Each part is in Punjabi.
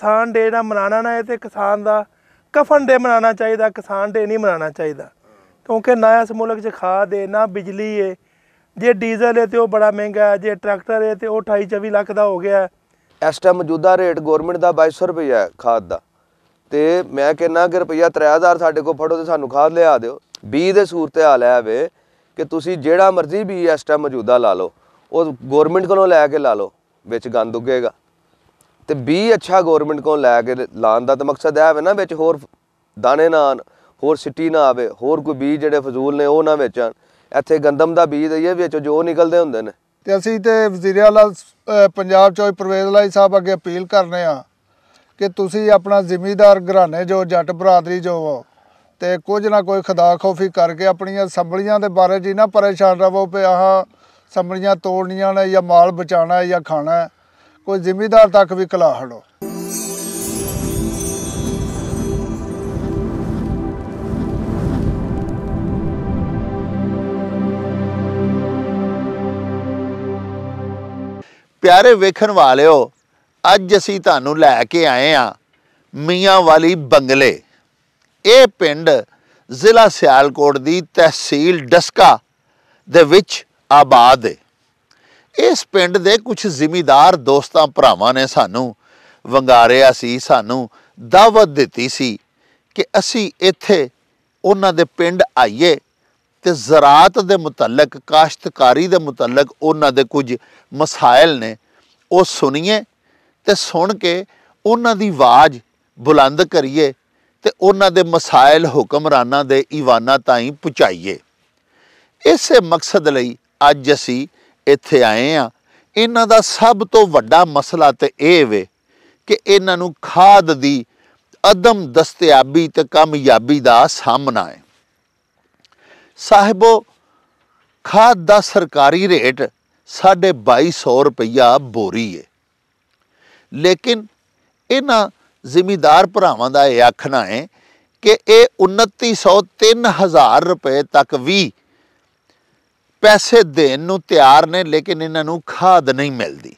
ਕਿਸਾਨ ਡੇ ਦਾ ਮਨਾਣਾ ਨਾ ਇਹ ਤੇ ਕਿਸਾਨ ਦਾ ਕਫਨ ਡੇ ਮਨਾਣਾ ਚਾਹੀਦਾ ਕਿਸਾਨ ਡੇ ਨਹੀਂ ਮਨਾਣਾ ਚਾਹੀਦਾ ਕਿਉਂਕਿ ਨਾ ਇਸ ਮੁਲਕ 'ਚ ਖਾਦ ਏ ਨਾ ਬਿਜਲੀ ਏ ਜੇ ਡੀਜ਼ਲ ਏ ਤੇ ਉਹ ਬੜਾ ਮਹਿੰਗਾ ਹੈ ਜੇ ਟਰੈਕਟਰ ਏ ਤੇ ਉਹ 28 24 ਲੱਖ ਦਾ ਹੋ ਗਿਆ ਇਸ ਟਾਈਮ ਮੌਜੂਦਾ ਰੇਟ ਗਵਰਨਮੈਂਟ ਦਾ 2200 ਰੁਪਏ ਹੈ ਖਾਦ ਦਾ ਤੇ ਮੈਂ ਕਹਿੰਨਾ ਕਿ ਰੁਪਇਆ 3000 ਸਾਡੇ ਕੋਲ ਫੜੋ ਤੇ ਸਾਨੂੰ ਖਾਦ ਲਿਆ ਦਿਓ ਬੀ ਦੇ ਸੂਰਤ ਹਾਲ ਹੈ ਵੇ ਕਿ ਤੁਸੀਂ ਜਿਹੜਾ ਮਰਜ਼ੀ ਬੀ ਇਸ ਟਾਈਮ ਮੌਜੂਦਾ ਲਾ ਲਓ ਉਹ ਗਵਰਨਮੈਂਟ ਕੋਲੋਂ ਲੈ ਕੇ ਲਾ ਲਓ ਵਿੱਚ ਗੰਦ ਉੱਗੇਗਾ ਤੇ ਬੀ ਅੱਛਾ ਗਵਰਨਮੈਂਟ ਕੋਲ ਲੈ ਕੇ ਲਾਣ ਦਾ ਤਾਂ ਮਕਸਦ ਹੈ ਨਾ ਵਿੱਚ ਹੋਰ ਦਾਣੇ ਨਾ ਆਣ ਹੋਰ ਸਿੱਟੀ ਨਾ ਆਵੇ ਹੋਰ ਕੋਈ ਬੀਜ ਜਿਹੜੇ ਫਜ਼ੂਲ ਨੇ ਉਹ ਨਾ ਵੇਚਣ ਇੱਥੇ ਗੰਦਮ ਦਾ ਬੀਜ ਦਈਏ ਵਿੱਚ ਜੋ ਨਿਕਲਦੇ ਹੁੰਦੇ ਨੇ ਤੇ ਅਸੀਂ ਤੇ ਵਜ਼ੀਰ ਆਲਾ ਪੰਜਾਬ ਚੋਂ ਪ੍ਰਵੇਜ਼ ਲਾਈ ਸਾਹਿਬ ਅੱਗੇ ਅਪੀਲ ਕਰਨੇ ਆ ਕਿ ਤੁਸੀਂ ਆਪਣਾ ਜ਼ਿਮੀਦਾਰ ਘਰਾਣੇ ਜੋ ਜੱਟ ਬਰਾਦਰੀ ਜੋ ਤੇ ਕੁਝ ਨਾ ਕੋਈ ਖਦਾ ਖੋਫੀ ਕਰਕੇ ਆਪਣੀਆਂ ਸੰਭਲੀਆਂ ਦੇ ਬਾਰੇ ਜੀ ਨਾ ਪਰੇਸ਼ਾਨ ਰਹੋ ਪਿਆ ਆਹ ਸੰਭਲੀਆਂ ਤੋੜਨੀਆਂ ਨੇ ਜਾਂ ਮਾਲ ਬਚਾਣਾ ਹੈ ਜਾਂ ਖਾਣਾ ਹੈ ਕੋਈ ਜ਼ਿੰਮੇਦਾਰ ਤੱਕ ਵੀ ਕਲਾ ਹੜੋ ਪਿਆਰੇ ਵੇਖਣ ਵਾਲਿਓ ਅੱਜ ਅਸੀਂ ਤੁਹਾਨੂੰ ਲੈ ਕੇ ਆਏ ਆ ਮੀਆਂ ਵਾਲੀ ਬੰਗਲੇ ਇਹ ਪਿੰਡ ਜ਼ਿਲ੍ਹਾ ਸਿਆਲਕੋਟ ਦੀ ਤਹਿਸੀਲ ਡਸਕਾ ਦੇ ਵਿੱਚ ਆਬਾਦ ਹੈ ਇਸ ਪਿੰਡ ਦੇ ਕੁਝ ਜ਼ਿਮੀਦਾਰ ਦੋਸਤਾਂ ਭਰਾਵਾਂ ਨੇ ਸਾਨੂੰ ਵੰਗਾਰਿਆ ਸੀ ਸਾਨੂੰ ਦਾਵਤ ਦਿੱਤੀ ਸੀ ਕਿ ਅਸੀਂ ਇੱਥੇ ਉਹਨਾਂ ਦੇ ਪਿੰਡ ਆਈਏ ਤੇ ਜ਼ਰਾਤ ਦੇ ਮੁਤਲਕ ਕਾਸ਼ਤਕਾਰੀ ਦੇ ਮੁਤਲਕ ਉਹਨਾਂ ਦੇ ਕੁਝ ਮਸਾਇਲ ਨੇ ਉਹ ਸੁਣੀਏ ਤੇ ਸੁਣ ਕੇ ਉਹਨਾਂ ਦੀ ਆਵਾਜ਼ ਬੁਲੰਦ ਕਰੀਏ ਤੇ ਉਹਨਾਂ ਦੇ ਮਸਾਇਲ ਹੁਕਮਰਾਨਾਂ ਦੇ ਈਵਾਨਾਂ ਤਾਈਂ ਪਹੁੰਚਾਈਏ ਇਸੇ ਮਕਸਦ ਲਈ ਅੱਜ ਅਸੀਂ ਇੱਥੇ ਆਏ ਆ ਇਹਨਾਂ ਦਾ ਸਭ ਤੋਂ ਵੱਡਾ ਮਸਲਾ ਤੇ ਇਹ ਵੇ ਕਿ ਇਹਨਾਂ ਨੂੰ ਖਾਦ ਦੀ ਅਦਮ ਦਸਤਿਆਬੀ ਤੇ ਕਮਯਾਬੀ ਦਾ ਸਾਹਮਣਾ ਹੈ ਸਾਹਿਬੋ ਖਾਦ ਦਾ ਸਰਕਾਰੀ ਰੇਟ 2200 ਰੁਪਇਆ ਬੋਰੀ ਹੈ ਲੇਕਿਨ ਇਹਨਾਂ ਜ਼ਿਮੀਦਾਰ ਭਰਾਵਾਂ ਦਾ ਇਹ ਆਖਣਾ ਹੈ ਕਿ ਇਹ 2900 3000 ਰੁਪਏ ਤੱਕ ਵੀ ਪੈਸੇ ਦੇਣ ਨੂੰ ਤਿਆਰ ਨੇ ਲੇਕਿਨ ਇਹਨਾਂ ਨੂੰ ਖਾਦ ਨਹੀਂ ਮਿਲਦੀ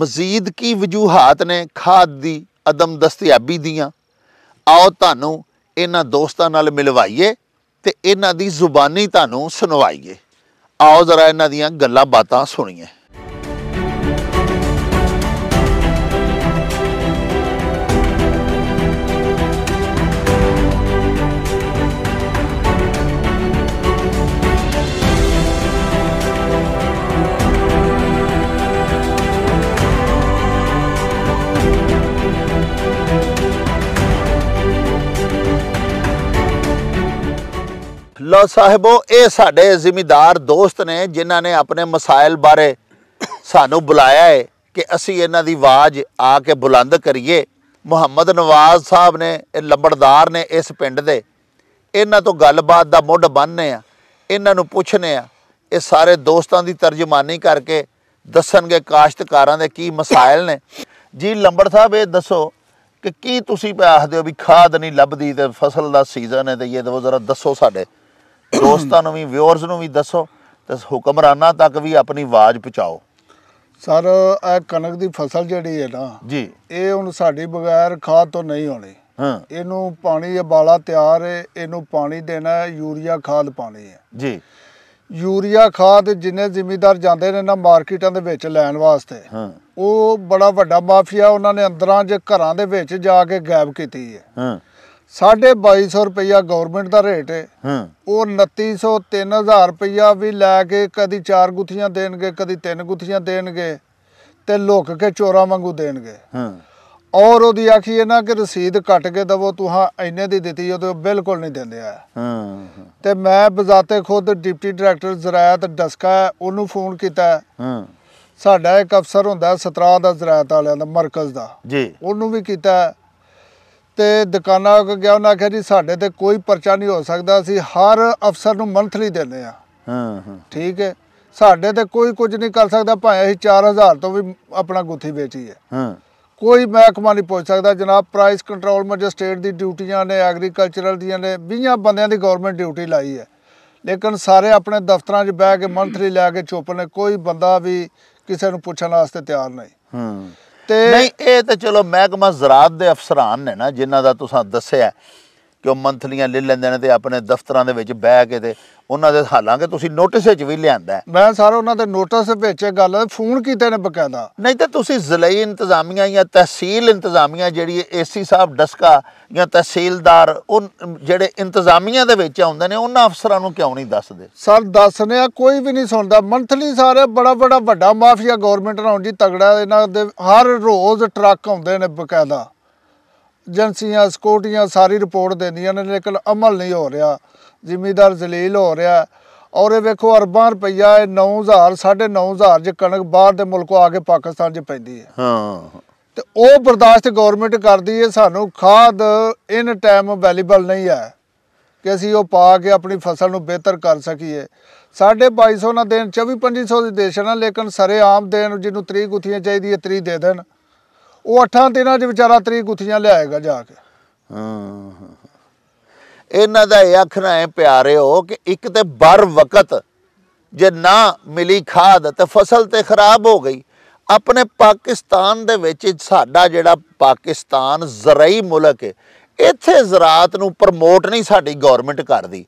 ਮਜ਼ੀਦ ਕੀ ਵਜੂਹਾਤ ਨੇ ਖਾਦ ਦੀ ਅਦਮ ਦਸਤਿਆਬੀ ਦੀਆਂ ਆਓ ਤੁਹਾਨੂੰ ਇਹਨਾਂ ਦੋਸਤਾਂ ਨਾਲ ਮਿਲਵਾਈਏ ਤੇ ਇਹਨਾਂ ਦੀ ਜ਼ੁਬਾਨੀ ਤੁਹਾਨੂੰ ਸੁਣਵਾਈਏ ਆਓ ਜ਼ਰਾ ਇਹਨਾਂ ਦੀਆਂ ਗੱਲਾਂ ਬਾਤਾਂ ਸੁਣੀਏ ਲਓ ਸਾਹਿਬੋ ਇਹ ਸਾਡੇ ਜ਼ਿੰਮੇਦਾਰ ਦੋਸਤ ਨੇ ਜਿਨ੍ਹਾਂ ਨੇ ਆਪਣੇ ਮਸਾਇਲ ਬਾਰੇ ਸਾਨੂੰ ਬੁਲਾਇਆ ਹੈ ਕਿ ਅਸੀਂ ਇਹਨਾਂ ਦੀ ਆਵਾਜ਼ ਆ ਕੇ ਬੁਲੰਦ ਕਰੀਏ ਮੁਹੰਮਦ ਨਵਾਜ਼ ਸਾਹਿਬ ਨੇ ਇਹ ਲੰਬੜਦਾਰ ਨੇ ਇਸ ਪਿੰਡ ਦੇ ਇਹਨਾਂ ਤੋਂ ਗੱਲਬਾਤ ਦਾ ਮੁੱਢ ਬੰਨਨੇ ਆ ਇਹਨਾਂ ਨੂੰ ਪੁੱਛਨੇ ਆ ਇਹ ਸਾਰੇ ਦੋਸਤਾਂ ਦੀ ਤਰਜਮਾਨੀ ਕਰਕੇ ਦੱਸਣਗੇ ਕਾਸ਼ਤਕਾਰਾਂ ਦੇ ਕੀ ਮਸਾਇਲ ਨੇ ਜੀ ਲੰਬੜ ਸਾਹਿਬ ਇਹ ਦੱਸੋ ਕਿ ਕੀ ਤੁਸੀਂ ਪਿਆਖਦੇ ਹੋ ਵੀ ਖਾਦ ਨਹੀਂ ਲੱਭਦੀ ਤੇ ਫਸਲ ਦਾ ਸੀਜ਼ਨ ਹੈ ਤੇ ਇਹ ਦੋ ਜ਼ਰਾ ਦੱਸੋ ਸਾਡੇ ਦੋਸਤਾਂ ਨੂੰ ਵੀ ਵਿਊਅਰਸ ਨੂੰ ਵੀ ਦੱਸੋ ਤੇ ਹੁਕਮਰਾਨਾਂ ਤੱਕ ਵੀ ਆਪਣੀ ਆਵਾਜ਼ ਪਹੁੰਚਾਓ ਸਰ ਇਹ ਕਣਕ ਦੀ ਫਸਲ ਜਿਹੜੀ ਹੈ ਨਾ ਜੀ ਇਹ ਹੁਣ ਸਾਡੇ ਬਗੈਰ ਖਾਦ ਤੋਂ ਨਹੀਂ ਹੋਣੀ ਹਾਂ ਇਹਨੂੰ ਪਾਣੀ ਬਾਲਾ ਤਿਆਰ ਹੈ ਇਹਨੂੰ ਪਾਣੀ ਦੇਣਾ ਯੂਰੀਆ ਖਾਦ ਪਾਣੀ ਹੈ ਜੀ ਯੂਰੀਆ ਖਾਦ ਜਿੰਨੇ ਜ਼ਿੰਮੇਦਾਰ ਜਾਂਦੇ ਨੇ ਨਾ ਮਾਰਕੀਟਾਂ ਦੇ ਵਿੱਚ ਲੈਣ ਵਾਸਤੇ ਹਾਂ ਉਹ ਬੜਾ ਵੱਡਾ ਮਾਫੀਆ ਉਹਨਾਂ ਨੇ ਅੰਦਰਾਂ ਜੇ ਘਰਾਂ ਦੇ ਵਿੱਚ ਜਾ ਕੇ ਗਾਇਬ ਕੀਤੀ ਹੈ ਹਾਂ 2250 ਰੁਪਇਆ ਗਵਰਨਮੈਂਟ ਦਾ ਰੇਟ ਹੈ ਹਾਂ ਉਹ 2900 3000 ਰੁਪਇਆ ਵੀ ਲੈ ਕੇ ਕਦੀ ਚਾਰ ਗੁੱਥੀਆਂ ਦੇਣਗੇ ਕਦੀ ਤਿੰਨ ਗੁੱਥੀਆਂ ਦੇਣਗੇ ਤੇ ਲੁੱਕ ਕੇ ਚੋਰਾ ਵਾਂਗੂ ਦੇਣਗੇ ਹਾਂ ਔਰ ਉਹਦੀ ਆਖੀ ਇਹ ਨਾ ਕਿ ਰਸੀਦ ਕੱਟ ਕੇ ਦਵੋ ਤੁਹਾਂ ਐਨੇ ਦੀ ਦਿੱਤੀ ਉਹ ਬਿਲਕੁਲ ਨਹੀਂ ਦਿੰਦੇ ਆ ਹਾਂ ਤੇ ਮੈਂ ਬਜ਼ਾਤੇ ਖੁਦ ਡਿਪਟੀ ਡਾਇਰੈਕਟਰ ਜ਼ਰਾਇਤ ਡਸਕਾ ਉਹਨੂੰ ਫੋਨ ਕੀਤਾ ਹਾਂ ਸਾਡਾ ਇੱਕ ਅਫਸਰ ਹੁੰਦਾ ਸਤਰਾ ਦਾ ਜ਼ਰਾਇਤ ਵਾਲਿਆਂ ਦਾ ਮਰਕਜ਼ ਦਾ ਜੀ ਉਹਨੂੰ ਵੀ ਕੀਤਾ ਤੇ ਦੁਕਾਨਾਂ ਕੋ ਗਿਆ ਉਹਨਾਂ ਆਖਿਆ ਜੀ ਸਾਡੇ ਤੇ ਕੋਈ ਪਰਚਾ ਨਹੀਂ ਹੋ ਸਕਦਾ ਅਸੀਂ ਹਰ ਅਫਸਰ ਨੂੰ ਮੰਥਲੀ ਦਿੰਦੇ ਆ ਹਾਂ ਹਾਂ ਠੀਕ ਹੈ ਸਾਡੇ ਤੇ ਕੋਈ ਕੁਝ ਨਹੀਂ ਕਰ ਸਕਦਾ ਭਾਵੇਂ ਅਸੀਂ 4000 ਤੋਂ ਵੀ ਆਪਣਾ ਗੁੱਥੀ ਵੇਚੀ ਹੈ ਹਾਂ ਕੋਈ ਮਹਿਕਮਾ ਨਹੀਂ ਪੁੱਛ ਸਕਦਾ ਜਨਾਬ ਪ੍ਰਾਈਸ ਕੰਟਰੋਲ ਮੈਜਿਸਟ੍ਰੇਟ ਦੀ ਡਿਊਟੀਆਂ ਨੇ ਐਗਰੀਕਲਚਰਲ ਦੀਆਂ ਨੇ 20 ਬੰਦਿਆਂ ਦੀ ਗਵਰਨਮੈਂਟ ਡਿਊਟੀ ਲਾਈ ਹੈ ਲੇਕਿਨ ਸਾਰੇ ਆਪਣੇ ਦਫ਼ਤਰਾਂ 'ਚ ਬੈ ਕੇ ਮੰਥਲੀ ਲੈ ਕੇ ਚੁੱਪ ਨੇ ਕੋਈ ਬੰਦਾ ਵੀ ਕਿਸੇ ਨੂੰ ਪੁੱਛਣ ਵਾਸਤੇ ਤਿਆਰ ਨਹੀਂ ਹਾਂ ਤੇ ਨਹੀਂ ਇਹ ਤਾਂ ਚਲੋ ਮਹਿਕਮਾ ਜ਼ਰਾਤ ਦੇ ਅਫਸਰਾਂ ਨੇ ਨਾ ਜਿਨ੍ਹਾਂ ਦਾ ਤੁਸੀਂ ਦੱਸਿਆ ਕਿ ਉਹ ਮੰਥਲੀਆਂ ਲੈ ਲੈਂਦੇ ਨੇ ਤੇ ਆਪਣੇ ਦਫ਼ਤਰਾਂ ਦੇ ਵਿੱਚ ਬਹਿ ਕੇ ਤੇ ਉਹਨਾਂ ਦੇ ਹਾਲਾਂਕਿ ਤੁਸੀਂ ਨੋਟਿਸ ਵਿੱਚ ਵੀ ਲਿਆਂਦਾ ਮੈਂ ਸਰ ਉਹਨਾਂ ਦੇ ਨੋਟਿਸ ਵਿੱਚ ਗੱਲ ਫੋਨ ਕੀਤੇ ਨੇ ਬਕਾਇਦਾ ਨਹੀਂ ਤੇ ਤੁਸੀਂ ਜ਼ਿਲ੍ਹਾ ਇੰਤਜ਼ਾਮੀਆਂ ਜਾਂ ਤਹਿਸੀਲ ਇੰਤਜ਼ਾਮੀਆਂ ਜਿਹੜੀ ਏਸੀ ਸਾਹਿਬ ਡਸਕਾ ਜਾਂ ਤਹਿਸੀਲਦਾਰ ਉਹ ਜਿਹੜੇ ਇੰਤਜ਼ਾਮੀਆਂ ਦੇ ਵਿੱਚ ਆਉਂਦੇ ਨੇ ਉਹਨਾਂ ਅਫਸਰਾਂ ਨੂੰ ਕਿਉਂ ਨਹੀਂ ਦੱਸਦੇ ਸਰ ਦੱਸਨੇ ਆ ਕੋਈ ਵੀ ਨਹੀਂ ਸੁਣਦਾ ਮੰਥਲੀ ਸਾਰੇ ਬੜਾ ਬੜਾ ਵੱਡਾ ਮਾਫੀਆ ਗਵਰਨਮੈਂਟ ਨਾਲ ਜੀ ਤਗੜਾ ਇਹਨਾਂ ਦੇ ਹਰ ਰੋਜ਼ ਟਰੱਕ ਆਉਂਦੇ ਨੇ ਬਕਾਇਦਾ ਏਜੰਸੀਆਂ ਸਕੋਟੀਆਂ ਸਾਰੀ ਰਿਪੋਰਟ ਦਿੰਦੀਆਂ ਨੇ ਲੇਕਿਨ ਅਮਲ ਨਹੀਂ ਹੋ ਰਿਹਾ ਜ਼ਿਮੀਦਾਰ ਜ਼ਲੀਲ ਹੋ ਰਿਹਾ ਔਰ ਇਹ ਵੇਖੋ ਅਰਬਾਂ ਰੁਪਈਆ ਇਹ 9000 9500 ਜੇ ਕਣਕ ਬਾਹਰ ਦੇ ਮੁਲਕੋਂ ਆ ਕੇ ਪਾਕਿਸਤਾਨ 'ਚ ਪੈਂਦੀ ਹੈ ਹਾਂ ਤੇ ਉਹ ਬਰਦਾਸ਼ਤ ਗਵਰਨਮੈਂਟ ਕਰਦੀ ਹੈ ਸਾਨੂੰ ਖਾਦ ਇਨ ਟਾਈਮ ਅਵੇਲੇਬਲ ਨਹੀਂ ਹੈ ਕਿ ਅਸੀਂ ਉਹ ਪਾ ਕੇ ਆਪਣੀ ਫਸਲ ਨੂੰ ਬਿਹਤਰ ਕਰ ਸਕੀਏ ਸਾਡੇ 2200 ਨਾ ਦੇਣ 24 2500 ਦੀ ਦੇਸ਼ ਨਾਲ ਲੇਕਿਨ ਸਰੇ ਆਮ ਦੇਣ ਜਿਹਨੂੰ 30 ਗੁੱਥੀਆਂ ਚਾਹੀਦੀ ਹੈ 30 ਦੇ ਦੇਣ ਉਹ ਅਠਾਂ ਦਿਨਾਂ 'ਚ ਵਿਚਾਰਾ ਤਰੀਕ ਉਥੀਆਂ ਲਿਆਏਗਾ ਜਾ ਕੇ ਹਾਂ ਇਹਨਾਂ ਦਾ ਇਹ ਐ ਹੈ ਹੋ ਕਿ ਇੱਕ ਤੇ ਬਰ ਵਕਤ ਜੇ ਨਾ ਮਿਲੀ ਖਾਦ ਤੇ ਫਸਲ ਤੇ ਖਰਾਬ ਹੋ ਗਈ ਆਪਣੇ ਪਾਕਿਸਤਾਨ ਦੇ ਵਿੱਚ ਸਾਡਾ ਜਿਹੜਾ ਪਾਕਿਸਤਾਨ ਜ਼ਰਾਈ ਮੁਲਕ ਹੈ ਇੱਥੇ ਜ਼ਰਾਤ ਨੂੰ ਪ੍ਰਮੋਟ ਨਹੀਂ ਸਾਡੀ ਗਵਰਨਮੈਂਟ ਕਰਦੀ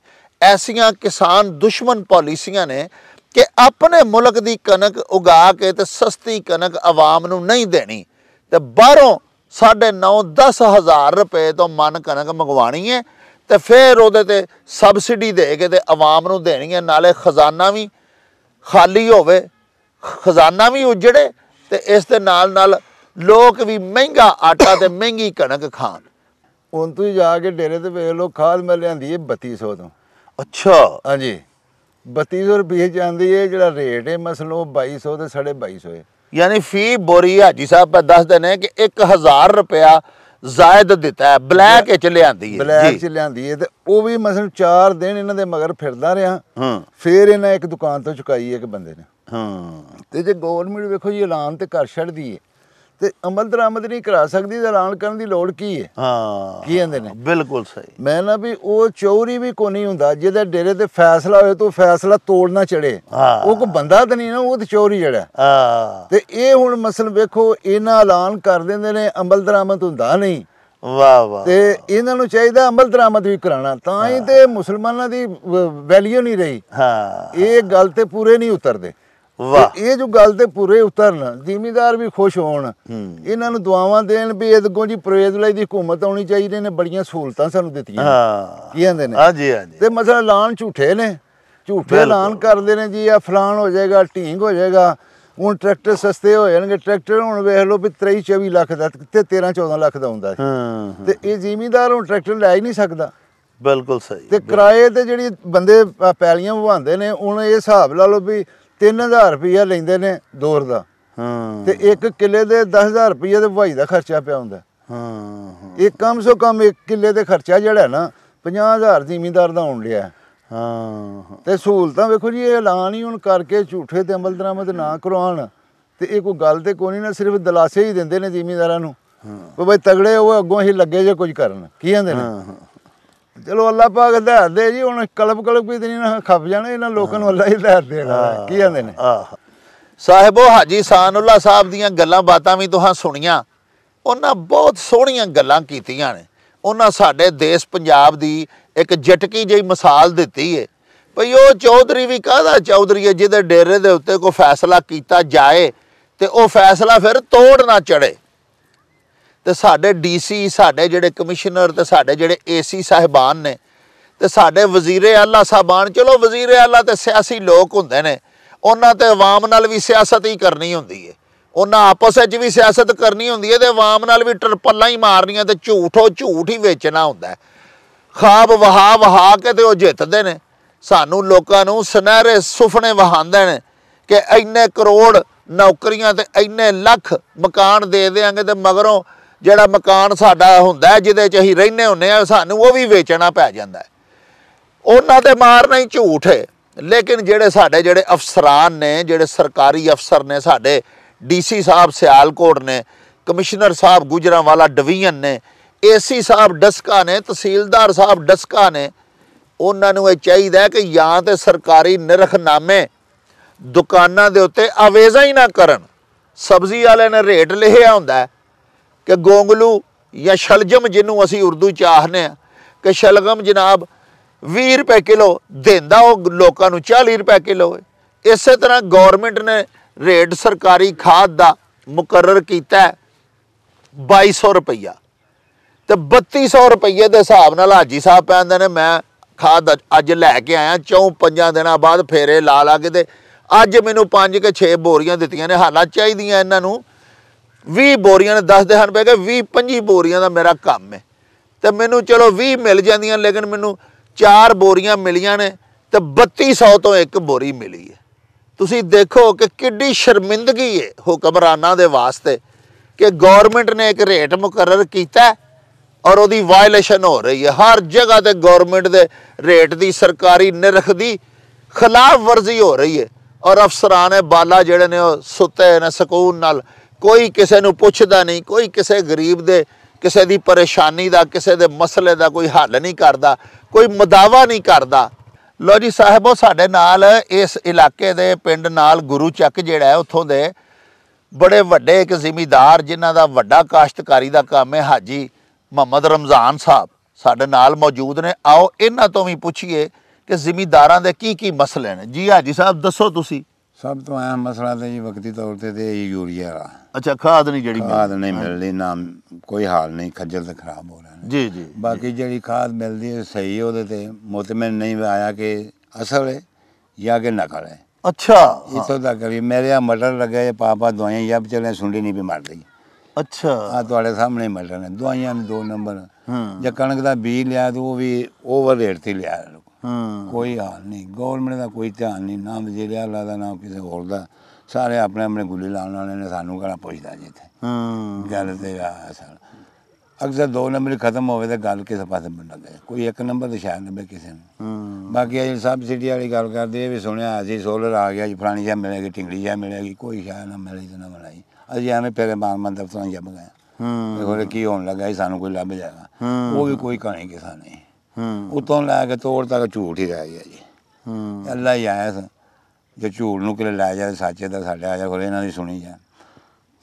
ਐਸੀਆਂ ਕਿਸਾਨ ਦੁਸ਼ਮਣ ਪਾਲਿਸੀਆਂ ਨੇ ਕਿ ਆਪਣੇ ਮੁਲਕ ਦੀ ਕਣਕ ਉਗਾ ਕੇ ਤੇ ਸਸਤੀ ਕਣਕ ਆਵਾਮ ਨੂੰ ਨਹੀਂ ਦੇਣੀ ਤੇ ਬਾਹਰੋਂ 9.5 10000 ਰੁਪਏ ਤੋਂ ਮਨ ਕਣਕ ਮੰਗਵਾਣੀ ਹੈ ਤੇ ਫਿਰ ਉਹਦੇ ਤੇ ਸਬਸਿਡੀ ਦੇ ਕੇ ਤੇ ਆਵਾਮ ਨੂੰ ਦੇਣੀ ਹੈ ਨਾਲੇ ਖਜ਼ਾਨਾ ਵੀ ਖਾਲੀ ਹੋਵੇ ਖਜ਼ਾਨਾ ਵੀ ਉਜੜੇ ਤੇ ਇਸ ਦੇ ਨਾਲ ਨਾਲ ਲੋਕ ਵੀ ਮਹਿੰਗਾ ਆਟਾ ਤੇ ਮਹਿੰਗੀ ਕਣਕ ਖਾਣ ਹੁਣ ਤੁਸੀਂ ਜਾ ਕੇ ਡੇਰੇ ਤੇ ਵੇਖ ਲੋ ਖਾਦ ਮੈਂ ਲਿਆਂਦੀ ਹੈ 3200 ਤੋਂ ਅੱਛਾ ਹਾਂਜੀ 3200 ਰੁਪਏ ਜਾਂਦੀ ਹੈ ਜਿਹੜਾ ਰੇਟ ਹੈ ਮਸਲੋ 2200 ਤੇ 2250 ਹੈ ਯਾਨੀ ਫੀ ਬੋਰੀ ਹਾਜੀ ਸਾਹਿਬ ਪਾ ਦੱਸਦੇ ਨੇ ਕਿ 1000 ਰੁਪਿਆ ਜ਼ਾਇਦ ਦਿੱਤਾ ਹੈ ਬਲੈਕ ਚ ਲਿਆਂਦੀ ਹੈ ਬਲੈਕ ਚ ਲਿਆਂਦੀ ਹੈ ਤੇ ਉਹ ਵੀ ਮਸਲ 4 ਦਿਨ ਇਹਨਾਂ ਦੇ ਮਗਰ ਫਿਰਦਾ ਰਿਹਾ ਹਾਂ ਫੇਰ ਇਹਨਾਂ ਇੱਕ ਦੁਕਾਨ ਤੋਂ ਚੁਕਾਈ ਇੱਕ ਬੰਦੇ ਨੇ ਹਾਂ ਤੇ ਜੇ ਗਵਰਨਮੈਂਟ ਵੇਖੋ ਜੀ ਐਲਾਨ ਤੇ ਕਰ ਛੱਡਦੀ ਹੈ ਤੇ ਅਮਲ ਦਰਾਮਦ ਨਹੀਂ ਕਰਾ ਸਕਦੀ ਤੇ ਐਲਾਨ ਕਰਨ ਦੀ ਲੋੜ ਕੀ ਹੈ ਹਾਂ ਕੀ ਕਹਿੰਦੇ ਨੇ ਬਿਲਕੁਲ ਸਹੀ ਮੈਂ ਨਾ ਵੀ ਉਹ ਚੋਰੀ ਵੀ ਕੋ ਨਹੀਂ ਹੁੰਦਾ ਜਿਹਦੇ ਡੇਰੇ ਤੇ ਫੈਸਲਾ ਹੋਏ ਤੋ ਫੈਸਲਾ ਤੋੜਨਾ ਚੜੇ ਉਹ ਕੋ ਬੰਦਾ ਤਾਂ ਨਹੀਂ ਨਾ ਉਹ ਤੇ ਚੋਰੀ ਜਿਹੜਾ ਹਾਂ ਤੇ ਇਹ ਹੁਣ ਮਸਲ ਵੇਖੋ ਇਹਨਾਂ ਐਲਾਨ ਕਰ ਦਿੰਦੇ ਨੇ ਅਮਲ ਦਰਾਮਦ ਹੁੰਦਾ ਨਹੀਂ ਵਾਹ ਵਾਹ ਤੇ ਇਹਨਾਂ ਨੂੰ ਚਾਹੀਦਾ ਅਮਲ ਦਰਾਮਦ ਵੀ ਕਰਾਣਾ ਤਾਂ ਹੀ ਤੇ ਮੁਸਲਮਾਨਾਂ ਦੀ ਵੈਲਿਊ ਨਹੀਂ ਰਹੀ ਹਾਂ ਇਹ ਗੱਲ ਤੇ ਪੂਰੇ ਨਹੀਂ ਉਤਰਦੇ ਵਾਹ ਇਹ ਜੋ ਗੱਲ ਤੇ ਪੂਰੇ ਉਤਰਨ ਜ਼ਿਮੀਦਾਰ ਵੀ ਖੁਸ਼ ਹੋਣ ਇਹਨਾਂ ਨੂੰ ਦੁਆਵਾਂ ਦੇਣ ਵੀ ਇਹਦਗੋਂ ਜੀ ਲਈ ਦੀ ਹਕੂਮਤ ਆਉਣੀ ਚਾਹੀਦੀ ਨੇ ਬੜੀਆਂ ਸਹੂਲਤਾਂ ਸਾਨੂੰ ਦਿੱਤੀਆਂ ਹਾਂ ਕੀ ਕਹਿੰਦੇ ਨੇ ਹਾਂਜੀ ਹਾਂਜੀ ਤੇ ਮਸਲਾ ਐਲਾਨ ਝੂਠੇ ਨੇ ਝੂਠੇ ਐਲਾਨ ਕਰਦੇ ਨੇ ਜੀ ਆ ਫਲਾਣ ਹੋ ਜਾਏਗਾ ਢੀਂਗ ਹੋ ਜਾਏਗਾ ਹੁਣ ਟਰੈਕਟਰ ਸਸਤੇ ਹੋ ਜਾਣਗੇ ਟਰੈਕਟਰ ਹੁਣ ਵੇਖ ਲਓ ਵੀ 23 24 ਲੱਖ ਦਾ ਤੇ 13 14 ਲੱਖ ਦਾ ਹੁੰਦਾ ਹੈ ਤੇ ਇਹ ਜ਼ਿਮੀਦਾਰ ਹੁਣ ਟਰੈਕਟਰ ਲੈ ਹੀ ਨਹੀਂ ਸਕਦਾ ਬਿਲਕੁਲ ਸਹੀ ਤੇ ਕਿਰਾਏ ਤੇ ਜਿਹੜੀ ਬੰਦੇ ਪੈਲੀਆਂ ਵਹਾਉਂਦੇ ਨੇ ਹੁਣ ਇਹ ਹਿਸਾਬ ਲਾ ਲਓ ਵੀ 3000 ਰੁਪਇਆ ਲੈਂਦੇ ਨੇ ਦੌਰ ਦਾ ਹਾਂ ਤੇ ਇੱਕ ਕਿੱਲੇ ਦੇ 10000 ਰੁਪਏ ਦੇ ਭਾਈ ਦਾ ਖਰਚਾ ਪਿਆ ਹੁੰਦਾ ਹਾਂ ਇਹ ਕਮ ਸੋ ਕਮ ਇੱਕ ਕਿੱਲੇ ਦੇ ਖਰਚਾ ਜਿਹੜਾ ਨਾ 50000 ਜ਼ਿਮੀਂਦਾਰ ਦਾ ਹੋਣ ਲਿਆ ਹਾਂ ਤੇ ਸਹੂਲਤਾਂ ਵੇਖੋ ਜੀ ਇਹ ਐਲਾਨ ਹੀ ਹੁਣ ਕਰਕੇ ਝੂਠੇ ਤੇ ਅਮਲ ਦਰਾਮਦ ਨਾ ਕਰਵਾਉਣ ਤੇ ਇਹ ਕੋਈ ਗੱਲ ਤੇ ਕੋਈ ਨਹੀਂ ਨਾ ਸਿਰਫ ਦਲਾਸੇ ਹੀ ਦਿੰਦੇ ਨੇ ਜ਼ਿਮੀਂਦਾਰਾਂ ਨੂੰ ਉਹ ਬਈ ਤਗੜੇ ਉਹ ਅੱਗੋਂ ਹੀ ਲੱਗੇ ਜੇ ਕੁਝ ਕਰਨ ਕੀ ਕਹਿੰਦੇ ਨੇ ਹਾਂ ਚਲੋ ਅੱਲਾ ਪਾਕ ਹਦਾਇਤ ਦੇ ਜੀ ਹੁਣ ਕਲਪ ਕਲਪ ਵੀ ਤੇ ਨਹੀਂ ਖੱਪ ਜਾਣੇ ਇਹਨਾਂ ਲੋਕਾਂ ਨੂੰ ਅੱਲਾ ਹੀ ਹਦਾਇਤ ਦੇਗਾ ਕੀ ਕਹਿੰਦੇ ਨੇ ਸਾਹਿਬੋ ਹਾਜੀ ਸਾਨੁੱਲਾ ਸਾਹਿਬ ਦੀਆਂ ਗੱਲਾਂ ਬਾਤਾਂ ਵੀ ਤੁਹਾਂ ਸੁਣੀਆਂ ਉਹਨਾਂ ਬਹੁਤ ਸੋਹਣੀਆਂ ਗੱਲਾਂ ਕੀਤੀਆਂ ਨੇ ਉਹਨਾਂ ਸਾਡੇ ਦੇਸ਼ ਪੰਜਾਬ ਦੀ ਇੱਕ ਜਟਕੀ ਜਿਹੀ ਮਿਸਾਲ ਦਿੱਤੀ ਏ ਭਈ ਉਹ ਚੌਧਰੀ ਵੀ ਕਾਹਦਾ ਚੌਧਰੀ ਹੈ ਜਿਹਦੇ ਡੇਰੇ ਦੇ ਉੱਤੇ ਕੋਈ ਫੈਸਲਾ ਕੀਤਾ ਜਾਏ ਤੇ ਉਹ ਫੈਸਲਾ ਫਿਰ ਤੋੜ ਨਾ ਚੜੇ ਤੇ ਸਾਡੇ ਡੀਸੀ ਸਾਡੇ ਜਿਹੜੇ ਕਮਿਸ਼ਨਰ ਤੇ ਸਾਡੇ ਜਿਹੜੇ ਏਸੀ ਸਾਹਿਬਾਨ ਨੇ ਤੇ ਸਾਡੇ ਵਜ਼ੀਰੇ ਆਲਾ ਸਾਹਿਬਾਨ ਚਲੋ ਵਜ਼ੀਰੇ ਆਲਾ ਤੇ ਸਿਆਸੀ ਲੋਕ ਹੁੰਦੇ ਨੇ ਉਹਨਾਂ ਤੇ ਆਵਾਮ ਨਾਲ ਵੀ ਸਿਆਸਤ ਹੀ ਕਰਨੀ ਹੁੰਦੀ ਹੈ ਉਹਨਾਂ ਆਪਸ ਵਿੱਚ ਵੀ ਸਿਆਸਤ ਕਰਨੀ ਹੁੰਦੀ ਹੈ ਤੇ ਆਵਾਮ ਨਾਲ ਵੀ ਟਰਪੱਲਾਂ ਹੀ ਮਾਰਨੀਆਂ ਤੇ ਝੂਠੋ ਝੂਠ ਹੀ ਵੇਚਣਾ ਹੁੰਦਾ ਖਾਬ ਵਹਾ ਵਹਾ ਕੇ ਤੇ ਉਹ ਜਿੱਤਦੇ ਨੇ ਸਾਨੂੰ ਲੋਕਾਂ ਨੂੰ ਸੁਨਹਿਰੇ ਸੁਪਨੇ ਵਹਾਉਂਦੇ ਨੇ ਕਿ ਇੰਨੇ ਕਰੋੜ ਨੌਕਰੀਆਂ ਤੇ ਇੰਨੇ ਲੱਖ ਮਕਾਨ ਦੇ ਦੇਵਾਂਗੇ ਤੇ ਮਗਰੋਂ ਜਿਹੜਾ ਮਕਾਨ ਸਾਡਾ ਹੁੰਦਾ ਜਿਹਦੇ 'ਚ ਅਸੀਂ ਰਹਿੰਦੇ ਹੁੰਨੇ ਆ ਸਾਨੂੰ ਉਹ ਵੀ ਵੇਚਣਾ ਪੈ ਜਾਂਦਾ ਉਹਨਾਂ ਦੇ ਮਾਰ ਨਹੀਂ ਝੂਠ ਹੈ ਲੇਕਿਨ ਜਿਹੜੇ ਸਾਡੇ ਜਿਹੜੇ ਅਫਸਰਾਨ ਨੇ ਜਿਹੜੇ ਸਰਕਾਰੀ ਅਫਸਰ ਨੇ ਸਾਡੇ ਡੀਸੀ ਸਾਹਿਬ ਸਿਆਲਕੋਟ ਨੇ ਕਮਿਸ਼ਨਰ ਸਾਹਿਬ ਗੁਜਰਾਵਾਲਾ ਡਿਵੀਜ਼ਨ ਨੇ ਏਸੀ ਸਾਹਿਬ ਡਸਕਾ ਨੇ ਤਹਿਸੀਲਦਾਰ ਸਾਹਿਬ ਡਸਕਾ ਨੇ ਉਹਨਾਂ ਨੂੰ ਇਹ ਚਾਹੀਦਾ ਕਿ ਜਾਂ ਤੇ ਸਰਕਾਰੀ ਨਿਰਖਨਾਮੇ ਦੁਕਾਨਾਂ ਦੇ ਉੱਤੇ ਆਵੇਜ਼ਾ ਹੀ ਨਾ ਕਰਨ ਸਬਜ਼ੀ ਵਾਲੇ ਨੇ ਰੇਟ ਲਿਖਿਆ ਹੁੰਦਾ ਕਿ ਗੋਂਗਲੂ ਜਾਂ ਸ਼ਲਜਮ ਜਿਹਨੂੰ ਅਸੀਂ ਉਰਦੂ ਚ ਆਹਨੇ ਆ ਕਿ ਸ਼ਲਗਮ ਜਨਾਬ 20 ਰੁਪਏ ਕਿਲੋ ਦਿੰਦਾ ਉਹ ਲੋਕਾਂ ਨੂੰ 40 ਰੁਪਏ ਕਿਲੋ ਇਸੇ ਤਰ੍ਹਾਂ ਗਵਰਨਮੈਂਟ ਨੇ ਰੇਟ ਸਰਕਾਰੀ ਖਾਦ ਦਾ ਮੁਕਰਰ ਕੀਤਾ 2200 ਰੁਪਇਆ ਤੇ 3200 ਰੁਪਏ ਦੇ ਹਿਸਾਬ ਨਾਲ ਹਾਜੀ ਸਾਹਿਬ ਪੈਂਦੇ ਨੇ ਮੈਂ ਖਾਦ ਅੱਜ ਲੈ ਕੇ ਆਇਆ ਚੌਂ ਪੰਜਾਂ ਦਿਨਾਂ ਬਾਅਦ ਫੇਰੇ ਲਾ ਲਾ ਕੇ ਤੇ ਅੱਜ ਮੈਨੂੰ 5 ਕੇ 6 ਬੋਰੀਆਂ ਦਿੱਤੀਆਂ ਨੇ ਹਾਲਾ ਚਾਹੀਦੀਆਂ ਇਹਨਾਂ ਨੂੰ 20 ਬੋਰੀਆਂ ਨੇ ਦੱਸਦੇ ਹਨ ਪਏ ਕਿ 20 25 ਬੋਰੀਆਂ ਦਾ ਮੇਰਾ ਕੰਮ ਹੈ ਤੇ ਮੈਨੂੰ ਚਲੋ 20 ਮਿਲ ਜਾਂਦੀਆਂ ਲੇਕਿਨ ਮੈਨੂੰ 4 ਬੋਰੀਆਂ ਮਿਲੀਆਂ ਨੇ ਤੇ 3200 ਤੋਂ ਇੱਕ ਬੋਰੀ ਮਿਲੀ ਹੈ ਤੁਸੀਂ ਦੇਖੋ ਕਿ ਕਿੱਡੀ ਸ਼ਰਮਿੰਦਗੀ ਹੈ ਹੁਕਮਰਾਨਾਂ ਦੇ ਵਾਸਤੇ ਕਿ ਗਵਰਨਮੈਂਟ ਨੇ ਇੱਕ ਰੇਟ ਮੁਕਰਰ ਕੀਤਾ ਔਰ ਉਹਦੀ ਵਾਇਲੇਸ਼ਨ ਹੋ ਰਹੀ ਹੈ ਹਰ ਜਗ੍ਹਾ ਤੇ ਗਵਰਨਮੈਂਟ ਦੇ ਰੇਟ ਦੀ ਸਰਕਾਰੀ ਨਿਰਖ ਦੀ ਖਿਲਾਫ ਵਰਜ਼ੀ ਹੋ ਰਹੀ ਹੈ ਔਰ ਅਫਸਰਾਂ ਨੇ ਬਾਲਾ ਜਿਹੜੇ ਨੇ ਉਹ ਸੁੱਤੇ ਨੇ ਸਕੂਨ ਨਾਲ ਕੋਈ ਕਿਸੇ ਨੂੰ ਪੁੱਛਦਾ ਨਹੀਂ ਕੋਈ ਕਿਸੇ ਗਰੀਬ ਦੇ ਕਿਸੇ ਦੀ ਪਰੇਸ਼ਾਨੀ ਦਾ ਕਿਸੇ ਦੇ ਮਸਲੇ ਦਾ ਕੋਈ ਹੱਲ ਨਹੀਂ ਕਰਦਾ ਕੋਈ ਮਦਾਵਾ ਨਹੀਂ ਕਰਦਾ ਲੋ ਜੀ ਸਾਹਿਬੋ ਸਾਡੇ ਨਾਲ ਇਸ ਇਲਾਕੇ ਦੇ ਪਿੰਡ ਨਾਲ ਗੁਰੂ ਚੱਕ ਜਿਹੜਾ ਹੈ ਉੱਥੋਂ ਦੇ ਬੜੇ ਵੱਡੇ ਇੱਕ ਜ਼ਿਮੀਦਾਰ ਜਿਨ੍ਹਾਂ ਦਾ ਵੱਡਾ ਕਾਸ਼ਤਕਾਰੀ ਦਾ ਕੰਮ ਹੈ ਹਾਜੀ ਮੁਹੰਮਦ ਰਮਜ਼ਾਨ ਸਾਹਿਬ ਸਾਡੇ ਨਾਲ ਮੌਜੂਦ ਨੇ ਆਓ ਇਹਨਾਂ ਤੋਂ ਵੀ ਪੁੱਛੀਏ ਕਿ ਜ਼ਿਮੀਦਾਰਾਂ ਦੇ ਕੀ ਕੀ ਮਸਲੇ ਨੇ ਜੀ ਹਾਜੀ ਸਾਹਿਬ ਦੱਸੋ ਤੁਸੀਂ ਸਭ ਤੋਂ ਅਹਿਮ ਮਸਲਾ ਤੇ ਜੀ ਵਕਤੀ ਤੌਰ ਤੇ ਤੇ ਇਹ ਯੂਰੀਆ ਦਾ ਅੱਛਾ ਖਾਦ ਨਹੀਂ ਜਿਹੜੀ ਖਾਦ ਨਹੀਂ ਮਿਲਦੀ ਨਾ ਕੋਈ ਹਾਲ ਨਹੀਂ ਖੱਜਲ ਤੇ ਖਰਾਬ ਹੋ ਰਿਹਾ ਜੀ ਜੀ ਬਾਕੀ ਜਿਹੜੀ ਖਾਦ ਮਿਲਦੀ ਹੈ ਸਹੀ ਉਹਦੇ ਤੇ ਮੁਤਮਨ ਨਹੀਂ ਆਇਆ ਕਿ ਅਸਲ ਹੈ ਜਾਂ ਕਿ ਨਕਲ ਹੈ ਅੱਛਾ ਇਥੋਂ ਤੱਕ ਵੀ ਮੇਰੇ ਆ ਮਟਰ ਲੱਗੇ ਪਾਪਾ ਦਵਾਈਆਂ ਯਬ ਚਲੇ ਸੁੰਡੀ ਨਹੀਂ ਵੀ ਮਰਦੀ ਅੱਛਾ ਆ ਤੁਹਾਡੇ ਸਾਹਮਣੇ ਮਟਰ ਨੇ ਦਵਾਈਆਂ ਨੇ ਦੋ ਨੰਬਰ ਹਾਂ ਜਾਂ ਕਣਕ ਦਾ ਬੀਜ ਲਿਆ ਤੇ ਉਹ ਵੀ ਓਵਰ ਰੇਟ ਤੇ ਲਿਆ ਹਾਂ ਕੋਈ ਹਾਲ ਨਹੀਂ ਗਵਰਨਮੈਂਟ ਦਾ ਕੋਈ ਧਿਆਨ ਨਹੀਂ ਨਾ ਵਜ਼ੀਰੇ ਆਲਾ ਦਾ ਨਾ ਕਿਸੇ ਹੋਰ ਦਾ ਸਾਰੇ ਆਪਣੇ ਆਪਣੇ ਗੁੱਲੀ ਲਾਉਣ ਵਾਲੇ ਨੇ ਸਾਨੂੰ ਕਿਹੜਾ ਪੁੱਛਦਾ ਜੀ ਹਾਂ ਗੱਲ ਤੇ ਆ ਸਾਲ ਅਕਸਰ ਦੋ ਨੰਬਰ ਖਤਮ ਹੋਵੇ ਤਾਂ ਗੱਲ ਕਿਸੇ ਪਾਸੇ ਬਣ ਲੱਗੇ ਕੋਈ ਇੱਕ ਨੰਬਰ ਤੇ ਸ਼ਾਇਦ ਨੰਬਰ ਕਿਸੇ ਨੂੰ ਹਾਂ ਬਾਕੀ ਇਹ ਸਬਸਿਡੀ ਵਾਲੀ ਗੱਲ ਕਰਦੇ ਇਹ ਵੀ ਸੁਣਿਆ ਅਸੀਂ ਸੋਲਰ ਆ ਗਿਆ ਜੀ ਫਲਾਣੀ ਜਾਂ ਮਿਲੇਗੀ ਟਿੰਗੜੀ ਜਾਂ ਮਿਲੇਗੀ ਕੋਈ ਸ਼ਾਇਦ ਨਾ ਮਿਲੇ ਤੇ ਨਾ ਮਿਲਾਈ ਅਸੀਂ ਐਵੇਂ ਪਹਿਲੇ ਮਾਨ ਮੰਦਰ ਤੋਂ ਜੰਮ ਗਏ ਹਾਂ ਹੋਰ ਕੀ ਹੋਣ ਲੱਗਾ ਸਾਨੂੰ ਕੋਈ ਲੱਭ ਜਾਏਗਾ ਉਹ ਵੀ ਕੋਈ ਕਹਾਣੀ ਕਿਸਾ ਨਹੀਂ ਹੂੰ ਉਤੋਂ ਲੈ ਕੇ ਤੋੜ ਤੱਕ ਝੂਠ ਹੀ ਰਹਿ ਗਿਆ ਜੀ ਹੂੰ ਅੱਲਾ ਹੀ ਆਇਆ ਸੀ ਜੇ ਝੂਠ ਨੂੰ ਕਿਲੇ ਲੈ ਜਾਏ ਸੱਚੇ ਦਾ ਸਾਡੇ ਆ ਜਾ ਕੋਲੇ ਇਹਨਾਂ ਦੀ ਸੁਣੀ ਜਾ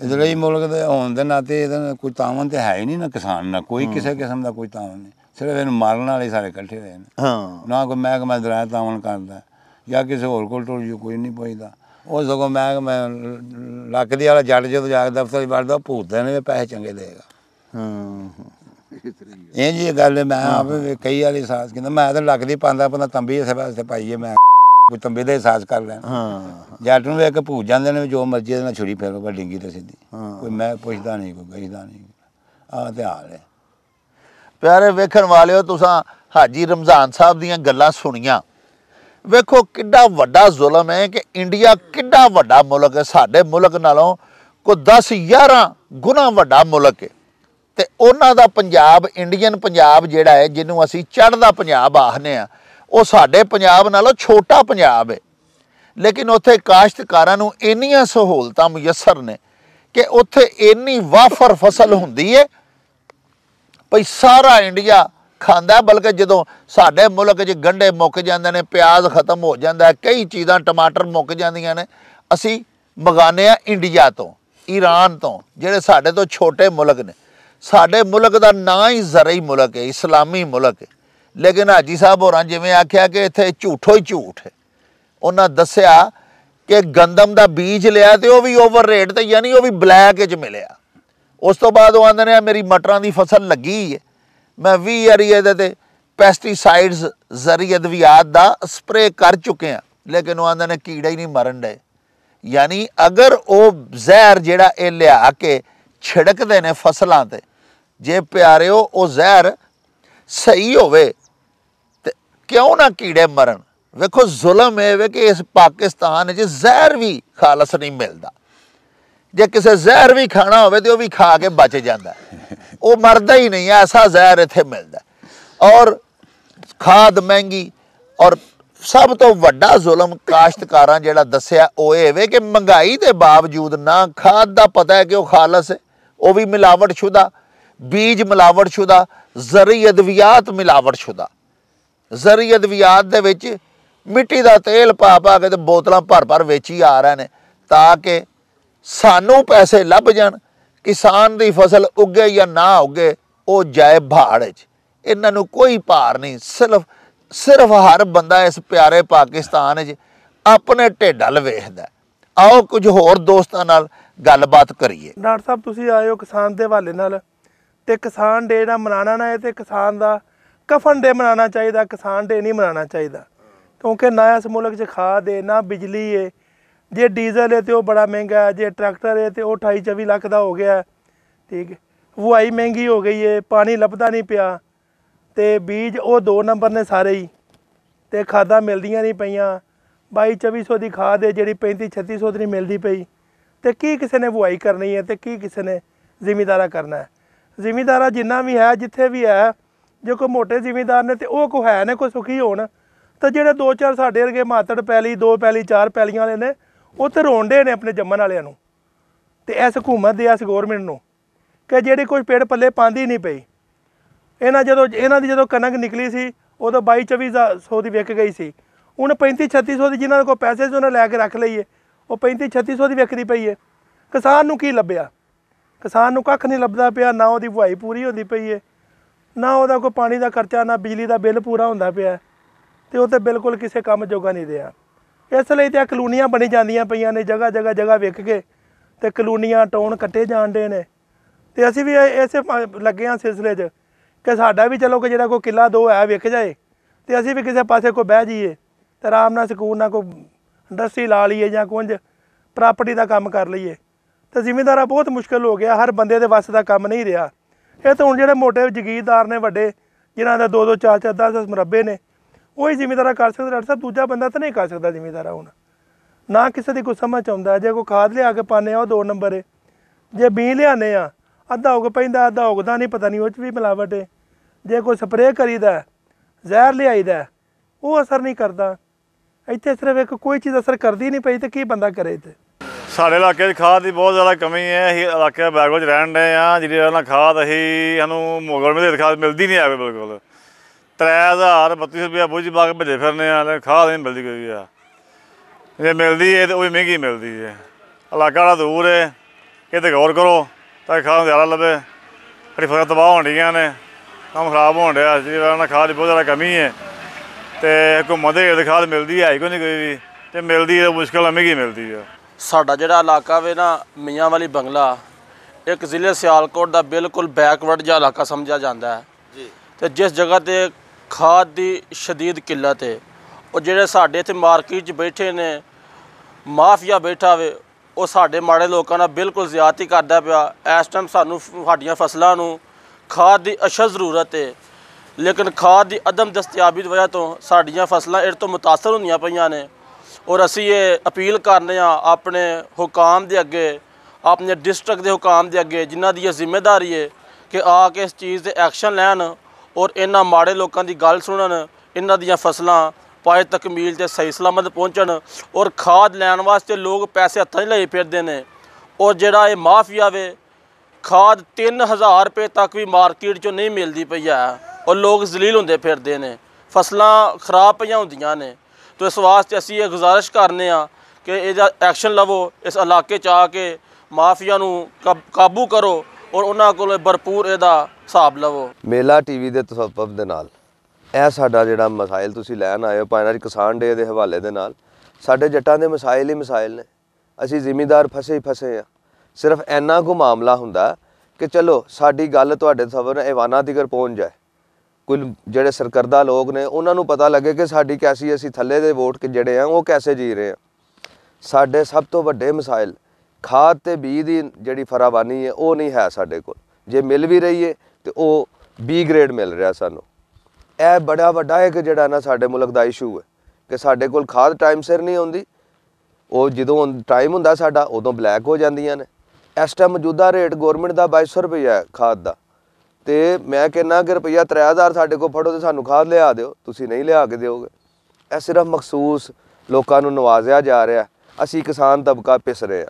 ਇਸ ਲਈ ਮੁਲਕ ਦੇ ਹੋਣ ਦੇ ਨਾਤੇ ਇਹਦਾ ਕੋਈ ਤਾਵਨ ਤੇ ਹੈ ਹੀ ਨਹੀਂ ਨਾ ਕਿਸਾਨ ਨਾ ਕੋਈ ਕਿਸੇ ਕਿਸਮ ਦਾ ਕੋਈ ਤਾਵਨ ਨਹੀਂ ਸਿਰਫ ਇਹਨੂੰ ਮਾਰਨ ਵਾਲੇ ਸਾਰੇ ਇਕੱਠੇ ਹੋਏ ਨੇ ਹਾਂ ਨਾ ਕੋਈ ਮਹਿਕਮਾ ਦਰਾਇ ਤਾਵਨ ਕਰਦਾ ਜਾਂ ਕਿਸੇ ਹੋਰ ਕੋਲ ਟੋਲ ਕੋਈ ਨਹੀਂ ਪਈਦਾ ਉਹ ਸਗੋਂ ਮੈਂ ਮੈਂ ਲੱਕ ਦੀ ਵਾਲਾ ਜੱਟ ਜਦੋਂ ਜਾ ਕੇ ਦਫ਼ਤਰ ਵੜਦਾ ਭੂਤ ਦੇ ਨੇ ਪੈਸੇ ਚੰਗੇ ਦੇਗਾ ਹਾਂ ਇਹ ਜੀ ਗੱਲ ਮੈਂ ਆਪ ਕਈ ਵਾਲੀ ਸਾਹਸ ਕਹਿੰਦਾ ਮੈਂ ਤਾਂ ਲੱਗਦੀ ਪਾਉਂਦਾ ਪੰਦਾ ਤੰਬੀ ਇਸੇ ਵਾਸਤੇ ਪਾਈਏ ਮੈਂ ਕੋਈ ਤੰਬੀ ਦਾ ਅਹਿਸਾਸ ਕਰ ਲੈਣ ਹਾਂ ਜੱਟ ਨੂੰ ਇੱਕ ਭੂਜ ਜਾਂਦੇ ਨੇ ਜੋ ਮਰਜ਼ੀ ਦੇ ਨਾਲ ਛੁਰੀ ਫੇਰੋ ਪਰ ਡਿੰਗੀ ਤੇ ਸਿੱਧੀ ਕੋਈ ਮੈਂ ਪੁੱਛਦਾ ਨਹੀਂ ਕੋਈ ਗਈਦਾ ਨਹੀਂ ਆ ਤੇ ਹਾਲ ਹੈ ਪਿਆਰੇ ਵੇਖਣ ਵਾਲਿਓ ਤੁਸੀਂ ਹਾਜੀ ਰਮਜ਼ਾਨ ਸਾਹਿਬ ਦੀਆਂ ਗੱਲਾਂ ਸੁਣੀਆਂ ਵੇਖੋ ਕਿੱਡਾ ਵੱਡਾ ਜ਼ੁਲਮ ਹੈ ਕਿ ਇੰਡੀਆ ਕਿੱਡਾ ਵੱਡਾ ਮੁਲਕ ਹੈ ਸਾਡੇ ਮੁਲਕ ਨਾਲੋਂ ਕੋ 10 11 ਗੁਣਾ ਵੱਡਾ ਮੁਲਕ ਹੈ ਤੇ ਉਹਨਾਂ ਦਾ ਪੰਜਾਬ ਇੰਡੀਅਨ ਪੰਜਾਬ ਜਿਹੜਾ ਹੈ ਜਿਹਨੂੰ ਅਸੀਂ ਚੜ੍ਹਦਾ ਪੰਜਾਬ ਆਖਨੇ ਆ ਉਹ ਸਾਡੇ ਪੰਜਾਬ ਨਾਲੋਂ ਛੋਟਾ ਪੰਜਾਬ ਹੈ ਲੇਕਿਨ ਉੱਥੇ ਕਾਸ਼ਤਕਾਰਾਂ ਨੂੰ ਇੰਨੀਆਂ ਸਹੂਲਤਾਂ ਮੁਯਸਰ ਨੇ ਕਿ ਉੱਥੇ ਇੰਨੀ ਵਾਫਰ ਫਸਲ ਹੁੰਦੀ ਹੈ ਭਈ ਸਾਰਾ ਇੰਡੀਆ ਖਾਂਦਾ ਬਲਕਿ ਜਦੋਂ ਸਾਡੇ ਮੁਲਕ 'ਚ ਗੰਡੇ ਮੁੱਕ ਜਾਂਦੇ ਨੇ ਪਿਆਜ਼ ਖਤਮ ਹੋ ਜਾਂਦਾ ਕਈ ਚੀਜ਼ਾਂ ਟਮਾਟਰ ਮੁੱਕ ਜਾਂਦੀਆਂ ਨੇ ਅਸੀਂ ਮਗਾਨੇ ਆ ਇੰਡੀਆ ਤੋਂ ਈਰਾਨ ਤੋਂ ਜਿਹੜੇ ਸਾਡੇ ਤੋਂ ਛੋਟੇ ਮੁਲਕ ਨੇ ਸਾਡੇ ਮੁਲਕ ਦਾ ਨਾਂ ਹੀ ਜ਼ਰਈ ਮੁਲਕ ਹੈ ਇਸਲਾਮੀ ਮੁਲਕ ਹੈ ਲੇਕਿਨ ਹਾਜੀ ਸਾਹਿਬ ਹੋਰਾਂ ਜਿਵੇਂ ਆਖਿਆ ਕਿ ਇੱਥੇ ਝੂਠੋ ਹੀ ਝੂਠ ਹੈ ਉਹਨਾਂ ਦੱਸਿਆ ਕਿ ਗੰਦਮ ਦਾ ਬੀਜ ਲਿਆ ਤੇ ਉਹ ਵੀ ਓਵਰ ਰੇਟ ਤੇ ਯਾਨੀ ਉਹ ਵੀ ਬਲੈਕ ਵਿੱਚ ਮਿਲਿਆ ਉਸ ਤੋਂ ਬਾਅਦ ਉਹ ਆਂਦੇ ਨੇ ਮੇਰੀ ਮਟਰਾਂ ਦੀ ਫਸਲ ਲੱਗੀ ਹੈ ਮੈਂ 20 ਯਾਰੀ ਇਹਦੇ ਤੇ ਪੈਸਟੀਸਾਈਡਸ ਜ਼ਰੀ ਅਦਵਿਆਤ ਦਾ ਸਪਰੇ ਕਰ ਚੁੱਕੇ ਆ ਲੇਕਿਨ ਉਹ ਆਂਦੇ ਨੇ ਕੀੜਾ ਹੀ ਨਹੀਂ ਮਰਨ ਦੇ ਯਾਨੀ ਅਗਰ ਉਹ ਜ਼ਹਿਰ ਜਿਹੜਾ ਇਹ ਲਿਆ ਕੇ ਛਿੜਕਦੇ ਨੇ ਫਸਲਾਂ ਤੇ ਜੇ ਪਿਆਰਿਓ ਉਹ ਜ਼ਹਿਰ ਸਹੀ ਹੋਵੇ ਤੇ ਕਿਉਂ ਨਾ ਕੀੜੇ ਮਰਨ ਵੇਖੋ ਜ਼ੁਲਮ ਹੈ ਵੇ ਕਿ ਇਸ ਪਾਕਿਸਤਾਨ 'ਚ ਜ਼ਹਿਰ ਵੀ ਖਾਲਸ ਨਹੀਂ ਮਿਲਦਾ ਜੇ ਕਿਸੇ ਜ਼ਹਿਰ ਵੀ ਖਾਣਾ ਹੋਵੇ ਤੇ ਉਹ ਵੀ ਖਾ ਕੇ ਬਚ ਜਾਂਦਾ ਉਹ ਮਰਦਾ ਹੀ ਨਹੀਂ ਐਸਾ ਜ਼ਹਿਰ ਇੱਥੇ ਮਿਲਦਾ ਔਰ ਖਾਦ ਮਹਿੰਗੀ ਔਰ ਸਭ ਤੋਂ ਵੱਡਾ ਜ਼ੁਲਮ ਕਾਸ਼ਤਕਾਰਾਂ ਜਿਹੜਾ ਦੱਸਿਆ ਉਹ ਇਹ ਵੇ ਕਿ ਮਹਿੰਗਾਈ ਦੇ ਬਾਵਜੂਦ ਨਾ ਖਾਦ ਦਾ ਪਤਾ ਹੈ ਕਿ ਉਹ ਖਾਲਸ ਹੈ ਉਹ ਵੀ ਮਿਲਾਵਟ ਸ਼ੁਦਾ ਬੀਜ ਮਿਲਾਵਟ ਸ਼ੁਦਾ ਜ਼ਰੀ ਅਦਵਿਆਤ ਮਿਲਾਵਟ ਸ਼ੁਦਾ ਜ਼ਰੀ ਅਦਵਿਆਤ ਦੇ ਵਿੱਚ ਮਿੱਟੀ ਦਾ ਤੇਲ ਪਾ ਪਾ ਕੇ ਤੇ ਬੋਤਲਾਂ ਭਰ ਭਰ ਵੇਚੀ ਆ ਰਹੇ ਨੇ ਤਾਂ ਕਿ ਸਾਨੂੰ ਪੈਸੇ ਲੱਭ ਜਾਣ ਕਿਸਾਨ ਦੀ ਫਸਲ ਉੱਗੇ ਜਾਂ ਨਾ ਉੱਗੇ ਉਹ ਜਾਏ ਭਾੜ 'ਚ ਇਹਨਾਂ ਨੂੰ ਕੋਈ ਭਾਰ ਨਹੀਂ ਸਿਰਫ ਸਿਰਫ ਹਰ ਬੰਦਾ ਇਸ ਪਿਆਰੇ ਪਾਕਿਸਤਾਨ 'ਚ ਆਪਣੇ ਢੇਡਲ ਵੇਖਦਾ ਆਓ ਕੁਝ ਹੋਰ ਦੋਸਤਾਂ ਨਾਲ ਗੱਲਬਾਤ ਕਰੀਏ ਡਾਕਟਰ ਸਾਹਿਬ ਤੁਸੀਂ ਆਇਓ ਕਿਸਾਨ ਦੇ ਹਵਾਲੇ ਨਾਲ ਤੇ ਕਿਸਾਨ ਡੇ ਜਿਹੜਾ ਮਨਾਣਾ ਨਾ ਹੈ ਤੇ ਕਿਸਾਨ ਦਾ ਕਫਨ ਡੇ ਮਨਾਣਾ ਚਾਹੀਦਾ ਕਿਸਾਨ ਡੇ ਨਹੀਂ ਮਨਾਣਾ ਚਾਹੀਦਾ ਕਿਉਂਕਿ ਨਾ ਇਸ ਮੁਲਕ 'ਚ ਖਾਦ ਹੈ ਨਾ ਬਿਜਲੀ ਹੈ ਜੇ ਡੀਜ਼ਲ ਹੈ ਤੇ ਉਹ ਬੜਾ ਮਹਿੰਗਾ ਹੈ ਜੇ ਟਰੈਕਟਰ ਹੈ ਤੇ ਉਹ 28 24 ਲੱਖ ਦਾ ਹੋ ਗਿਆ ਠੀਕ ਹੈ ਵੁਆਈ ਮਹਿੰਗੀ ਹੋ ਗਈ ਹੈ ਪਾਣੀ ਲੱਭਦਾ ਨਹੀਂ ਪਿਆ ਤੇ ਬੀਜ ਉਹ ਦੋ ਨੰਬਰ ਨੇ ਸਾਰੇ ਹੀ ਤੇ ਖਾਦਾਂ ਮਿਲਦੀਆਂ ਨਹੀਂ ਪਈਆਂ 22 2400 ਦੀ ਖਾਦ ਹੈ ਜਿਹੜੀ 35 3600 ਦੀ ਮਿਲਦੀ ਪਈ ਤੇ ਕੀ ਕਿਸੇ ਨੇ ਵੁਆਈ ਕਰਨੀ ਹੈ ਤੇ ਕੀ ਕਿਸੇ ਨੇ ਜ਼ਿੰਮੇਦਾਰਾ ਕਰਨਾ ਹੈ ਜ਼ਿਮੀਦਾਰਾ ਜਿੰਨਾ ਵੀ ਹੈ ਜਿੱਥੇ ਵੀ ਹੈ ਜੇ ਕੋਈ ਮੋਟੇ ਜ਼ਿਮੀਦਾਰ ਨੇ ਤੇ ਉਹ ਕੋ ਹੈ ਨੇ ਕੋ ਸੁਖੀ ਹੋਣ ਤਾਂ ਜਿਹੜੇ ਦੋ ਚਾਰ ਸਾਡੇ ਵਰਗੇ ਮਾਤੜ ਪੈਲੀ ਦੋ ਪੈਲੀ ਚਾਰ ਪੈਲੀਆਂ ਵਾਲੇ ਨੇ ਉਹ ਤੇ ਰੋਂਡੇ ਨੇ ਆਪਣੇ ਜੰਮਣ ਵਾਲਿਆਂ ਨੂੰ ਤੇ ਇਸ ਹਕੂਮਤ ਦੇ ਇਸ ਗਵਰਨਮੈਂਟ ਨੂੰ ਕਿ ਜਿਹੜੇ ਕੋਈ ਪੇੜ ਪੱਲੇ ਪਾਉਂਦੀ ਨਹੀਂ ਪਈ ਇਹਨਾਂ ਜਦੋਂ ਇਹਨਾਂ ਦੀ ਜਦੋਂ ਕਣਕ ਨਿਕਲੀ ਸੀ ਉਦੋਂ 22 2400 ਦੀ ਵਿਕ ਗਈ ਸੀ ਹੁਣ 35 3600 ਦੀ ਜਿਨ੍ਹਾਂ ਕੋਲ ਪੈਸੇ ਸੀ ਉਹਨਾਂ ਲੈ ਕੇ ਰੱਖ ਲਈਏ ਉਹ 35 3600 ਦੀ ਵਿਕਦੀ ਪਈ ਹੈ ਕਿਸਾਨ ਨੂੰ ਕੀ ਲੱਭਿਆ ਕਿਸਾਨ ਨੂੰ ਕੱਖ ਨਹੀਂ ਲੱਭਦਾ ਪਿਆ ਨਾ ਉਹਦੀ ਭੁਆਈ ਪੂਰੀ ਹੁੰਦੀ ਪਈ ਏ ਨਾ ਉਹਦਾ ਕੋਈ ਪਾਣੀ ਦਾ ਖਰਚਾ ਨਾ ਬਿਜਲੀ ਦਾ ਬਿੱਲ ਪੂਰਾ ਹੁੰਦਾ ਪਿਆ ਤੇ ਉਹ ਤੇ ਬਿਲਕੁਲ ਕਿਸੇ ਕੰਮ ਜੋਗਾ ਨਹੀਂ ਰਿਹਾ ਇਸ ਲਈ ਤੇ ਕਲੋਨੀਆਂ ਬਣੀ ਜਾਂਦੀਆਂ ਪਈਆਂ ਨੇ ਜਗਾ ਜਗਾ ਜਗਾ ਵਿਕ ਕੇ ਤੇ ਕਲੋਨੀਆਂ ਟਾਊਨ ਕੱਟੇ ਜਾਂਦੇ ਨੇ ਤੇ ਅਸੀਂ ਵੀ ਐਸੇ ਲੱਗੇ ਆ ਸਿਲਸਲੇ 'ਚ ਕਿ ਸਾਡਾ ਵੀ ਚਲੋ ਕਿ ਜਿਹੜਾ ਕੋਈ ਕਿਲਾ ਦੋ ਹੈ ਵਿਕ ਜਾਏ ਤੇ ਅਸੀਂ ਵੀ ਕਿਸੇ ਪਾਸੇ ਕੋਈ ਬਹਿ ਜਾਈਏ ਤੇ ਆਰਾਮ ਨਾਲ ਸਕੂਨ ਨਾਲ ਕੋਈ ਇੰਡਸਟਰੀ ਲਾ ਲਈਏ ਜਾਂ ਕੁਝ ਪ੍ਰਾਪਰਟੀ ਦਾ ਕੰਮ ਕਰ ਲਈਏ ਤੇ ਜ਼ਿਮੀਂਦਾਰਾ ਬਹੁਤ ਮੁਸ਼ਕਲ ਹੋ ਗਿਆ ਹਰ ਬੰਦੇ ਦੇ ਵਾਸਤੇ ਦਾ ਕੰਮ ਨਹੀਂ ਰਿਹਾ ਇਹ ਤਾਂ ਹੁਣ ਜਿਹੜੇ ਮੋਟੇ ਜਗੀਰਦਾਰ ਨੇ ਵੱਡੇ ਜਿਨ੍ਹਾਂ ਦਾ 2-2 4-4 10-10 ਮਰਬੇ ਨੇ ਉਹੀ ਜ਼ਿਮੀਂਦਾਰਾ ਕਰ ਸਕਦਾ ਡਾਕਟਰ ਸਾਹਿਬ ਦੂਜਾ ਬੰਦਾ ਤਾਂ ਨਹੀਂ ਕਰ ਸਕਦਾ ਜ਼ਿਮੀਂਦਾਰਾ ਹੁਣ ਨਾ ਕਿਸੇ ਦੀ ਕੋਈ ਸਮਝ ਆਉਂਦਾ ਜੇ ਕੋਈ ਖਾਦ ਲਿਆ ਕੇ ਪਾਣੇ ਆ ਉਹ ਦੋ ਨੰਬਰ ਏ ਜੇ ਬੀ ਲਿਆਨੇ ਆ ਅੱਧਾ ਉਗ ਪੈਂਦਾ ਅੱਧਾ ਉਗਦਾ ਨਹੀਂ ਪਤਾ ਨਹੀਂ ਉਹ ਚ ਵੀ ਮਿਲਾਵਟ ਏ ਜੇ ਕੋਈ ਸਪਰੇਅ ਕਰੀਦਾ ਜ਼ਹਿਰ ਲਿਆਈਦਾ ਉਹ ਅਸਰ ਨਹੀਂ ਕਰਦਾ ਇੱਥੇ ਸਿਰਫ ਇੱਕ ਕੋਈ ਚੀਜ਼ ਅਸਰ ਕਰਦੀ ਨਹੀਂ ਪਈ ਤੇ ਕੀ ਬੰਦਾ ਕਰੇ ਤੇ ਸਾਡੇ ਇਲਾਕੇ 'ਚ ਖਾਦ ਦੀ ਬਹੁਤ ਜ਼ਿਆਦਾ ਕਮੀ ਹੈ ਅਸੀਂ ਇਲਾਕੇ ਬੈਗੋ 'ਚ ਰਹਿਣ ਦੇ ਆ ਜਿਹਦੇ ਨਾਲ ਖਾਦ ਅਸੀਂ ਸਾਨੂੰ ਮੁਗਲ ਦੇ ਖਾਦ ਮਿਲਦੀ ਨਹੀਂ ਆਵੇ ਬਿਲਕੁਲ 3000 32 ਰੁਪਏ ਬੁੱਝ ਬਾਗ ਭਜੇ ਫਿਰਨੇ ਆ ਲੈ ਖਾਦ ਨਹੀਂ ਮਿਲਦੀ ਕੋਈ ਆ ਜੇ ਮਿਲਦੀ ਹੈ ਤੇ ਉਹ ਮਹਿੰਗੀ ਮਿਲਦੀ ਹੈ ਇਲਾਕਾ ਵਾਲਾ ਦੂਰ ਹੈ ਇਹ ਤੇ ਗੌਰ ਕਰੋ ਤਾਂ ਖਾਦ ਜ਼ਿਆਦਾ ਲੱਭੇ ਸਾਡੀ ਫਸਲ ਤਬਾਹ ਹੋਣ ਡੀਆਂ ਨੇ ਕੰਮ ਖਰਾਬ ਹੋਣ ਡਿਆ ਜਿਹਦੇ ਨਾਲ ਖਾਦ ਦੀ ਬਹੁਤ ਜ਼ਿਆਦਾ ਕਮੀ ਹੈ ਤੇ ਹਕੂਮਤ ਦੇ ਖਾਦ ਮਿਲਦੀ ਹੈ ਕੋਈ ਨਹੀਂ ਕੋਈ ਵੀ ਤੇ ਮਿਲਦੀ ਹੈ ਮੁਸ਼ਕਲ ਹੈ ਮਹਿੰਗੀ ਮਿਲਦੀ ਹੈ ਸਾਡਾ ਜਿਹੜਾ ਇਲਾਕਾ ਵੇ ਨਾ ਮੀਆਂ ਵਾਲੀ ਬੰਗਲਾ ਇੱਕ ਜ਼ਿਲ੍ਹੇ ਸਿਆਲਕੋਟ ਦਾ ਬਿਲਕੁਲ ਬੈਕਵਰਡ ਜਿਹਾ ਇਲਾਕਾ ਸਮਝਿਆ ਜਾਂਦਾ ਹੈ ਜੀ ਤੇ ਜਿਸ ਜਗ੍ਹਾ ਤੇ ਖਾਦ ਦੀ شدید ਕਿੱਲਤ ਹੈ ਉਹ ਜਿਹੜੇ ਸਾਡੇ ਇੱਥੇ ਮਾਰਕੀਟ 'ਚ ਬੈਠੇ ਨੇ ਮਾਫੀਆ ਬੈਠਾ ਵੇ ਉਹ ਸਾਡੇ ਮਾੜੇ ਲੋਕਾਂ ਨਾਲ ਬਿਲਕੁਲ ਜ਼ਿਆਤੀ ਕਰਦਾ ਪਿਆ ਇਸ ਟਾਈਮ ਸਾਨੂੰ ਸਾਡੀਆਂ ਫਸਲਾਂ ਨੂੰ ਖਾਦ ਦੀ ਅਸ਼ਦ ਜ਼ਰੂਰਤ ਹੈ ਲੇਕਿਨ ਖਾਦ ਦੀ ਅਦਮ ਦਸਤਿਆਬੀ ਦੀ ਵਜ੍ਹਾ ਤੋਂ ਸਾਡੀਆਂ ਫਸਲਾਂ ਇਹ ਤੋਂ ਮੁਤਾਸਰ ਹੁੰਦੀਆਂ ਪਈਆਂ ਨੇ ਔਰ ਅਸੀਂ ਇਹ ਅਪੀਲ ਕਰਨੇ ਆ ਆਪਣੇ ਹੁਕਾਮ ਦੇ ਅੱਗੇ ਆਪਣੇ ਡਿਸਟ੍ਰਿਕਟ ਦੇ ਹੁਕਾਮ ਦੇ ਅੱਗੇ ਜਿਨ੍ਹਾਂ ਦੀ ਇਹ ਜ਼ਿੰਮੇਵਾਰੀ ਹੈ ਕਿ ਆ ਕੇ ਇਸ ਚੀਜ਼ ਤੇ ਐਕਸ਼ਨ ਲੈਣ ਔਰ ਇਹਨਾਂ ਮਾੜੇ ਲੋਕਾਂ ਦੀ ਗੱਲ ਸੁਣਨ ਇਹਨਾਂ ਦੀਆਂ ਫਸਲਾਂ ਪਾਇ ਤਕਮੀਲ ਤੇ ਸਹੀ ਸਲਾਮਤ ਪਹੁੰਚਣ ਔਰ ਖਾਦ ਲੈਣ ਵਾਸਤੇ ਲੋਕ ਪੈਸੇ ਹੱਥਾਂ 'ਚ ਲਈ ਫਿਰਦੇ ਨੇ ਔਰ ਜਿਹੜਾ ਇਹ ਮਾਫੀਆ ਵੇ ਖਾਦ 3000 ਰੁਪਏ ਤੱਕ ਵੀ ਮਾਰਕੀਟ 'ਚੋਂ ਨਹੀਂ ਮਿਲਦੀ ਪਈ ਆ ਔਰ ਲੋਕ ਜ਼ਲੀਲ ਹੁੰਦੇ ਫਿਰਦੇ ਨੇ ਫਸਲਾਂ ਖਰਾਬ ਪਈਆਂ ਹੁੰਦੀਆਂ ਨੇ ਤੋ ਇਸ ਵਾਸਤੇ ਅਸੀਂ ਇਹ ਗੁਜ਼ਾਰਿਸ਼ ਕਰਨੇ ਆ ਕਿ ਇਹਦਾ ਐਕਸ਼ਨ ਲਵੋ ਇਸ ਇਲਾਕੇ ਚ ਆ ਕੇ ਮਾਫੀਆ ਨੂੰ ਕਾਬੂ ਕਰੋ ਔਰ ਉਹਨਾਂ ਕੋਲ ਭਰਪੂਰ ਇਹਦਾ ਹਿਸਾਬ ਲਵੋ ਮੇਲਾ ਟੀਵੀ ਦੇ ਤਸੱਪਪ ਦੇ ਨਾਲ ਇਹ ਸਾਡਾ ਜਿਹੜਾ ਮਸਾਇਲ ਤੁਸੀਂ ਲੈਣ ਆਏ ਹੋ ਪਾਇਨਾਰੀ ਕਿਸਾਨ ਡੇ ਦੇ ਹਵਾਲੇ ਦੇ ਨਾਲ ਸਾਡੇ ਜੱਟਾਂ ਦੇ ਮਸਾਇਲ ਹੀ ਮਸਾਇਲ ਨੇ ਅਸੀਂ ਜ਼ਿਮੀਦਾਰ ਫਸੇ ਹੀ ਫਸੇ ਆ ਸਿਰਫ ਐਨਾ ਕੋ ਮਾਮਲਾ ਹੁੰਦਾ ਕਿ ਚਲੋ ਸਾਡੀ ਗੱਲ ਤੁਹਾਡੇ ਸਬਰ ਐਵਾਨਾ ਤੀਕਰ ਪਹੁੰਚ ਜਾਏ ਕੋਈ ਜਿਹੜੇ ਸਰਕਰਦਾ ਲੋਕ ਨੇ ਉਹਨਾਂ ਨੂੰ ਪਤਾ ਲੱਗੇ ਕਿ ਸਾਡੀ ਕੈਸੀ ਅਸੀਂ ਥੱਲੇ ਦੇ ਵੋਟ ਕਿ ਜਿਹੜੇ ਆ ਉਹ ਕੈਸੇ ਜੀ ਰਹੇ ਆ ਸਾਡੇ ਸਭ ਤੋਂ ਵੱਡੇ ਮਸਾਇਲ ਖਾਦ ਤੇ ਬੀਜ ਦੀ ਜਿਹੜੀ ਫਰਾਵਾਨੀ ਹੈ ਉਹ ਨਹੀਂ ਹੈ ਸਾਡੇ ਕੋਲ ਜੇ ਮਿਲ ਵੀ ਰਹੀ ਹੈ ਤੇ ਉਹ ਬੀ ਗ੍ਰੇਡ ਮਿਲ ਰਿਹਾ ਸਾਨੂੰ ਇਹ ਬੜਾ ਵੱਡਾ ਇੱਕ ਜਿਹੜਾ ਨਾ ਸਾਡੇ ਮੁਲਕ ਦਾ ਇਸ਼ੂ ਹੈ ਕਿ ਸਾਡੇ ਕੋਲ ਖਾਦ ਟਾਈਮ ਸਿਰ ਨਹੀਂ ਆਉਂਦੀ ਉਹ ਜਦੋਂ ਟਾਈਮ ਹੁੰਦਾ ਸਾਡਾ ਉਦੋਂ ਬਲੈਕ ਹੋ ਜਾਂਦੀਆਂ ਨੇ ਇਸ ਟਾਈਮ ਮੌਜੂਦਾ ਰੇਟ ਗਵਰਨਮੈਂਟ ਦਾ 2200 ਰੁਪਏ ਹੈ ਖਾਦ ਦਾ ਤੇ ਮੈਂ ਕਹਿੰਨਾ ਕਿ ਰੁਪਈਆ 3000 ਸਾਡੇ ਕੋਲ ਫੜੋ ਤੇ ਸਾਨੂੰ ਖਾਦ ਲਿਆ ਦਿਓ ਤੁਸੀਂ ਨਹੀਂ ਲਿਆ ਕੇ ਦਿਓਗੇ ਇਹ ਸਿਰਫ ਮਖਸੂਸ ਲੋਕਾਂ ਨੂੰ ਨਵਾਜ਼ਿਆ ਜਾ ਰਿਹਾ ਅਸੀਂ ਕਿਸਾਨ ਤਬਕਾ ਪਿਸ ਰਹੇ ਆ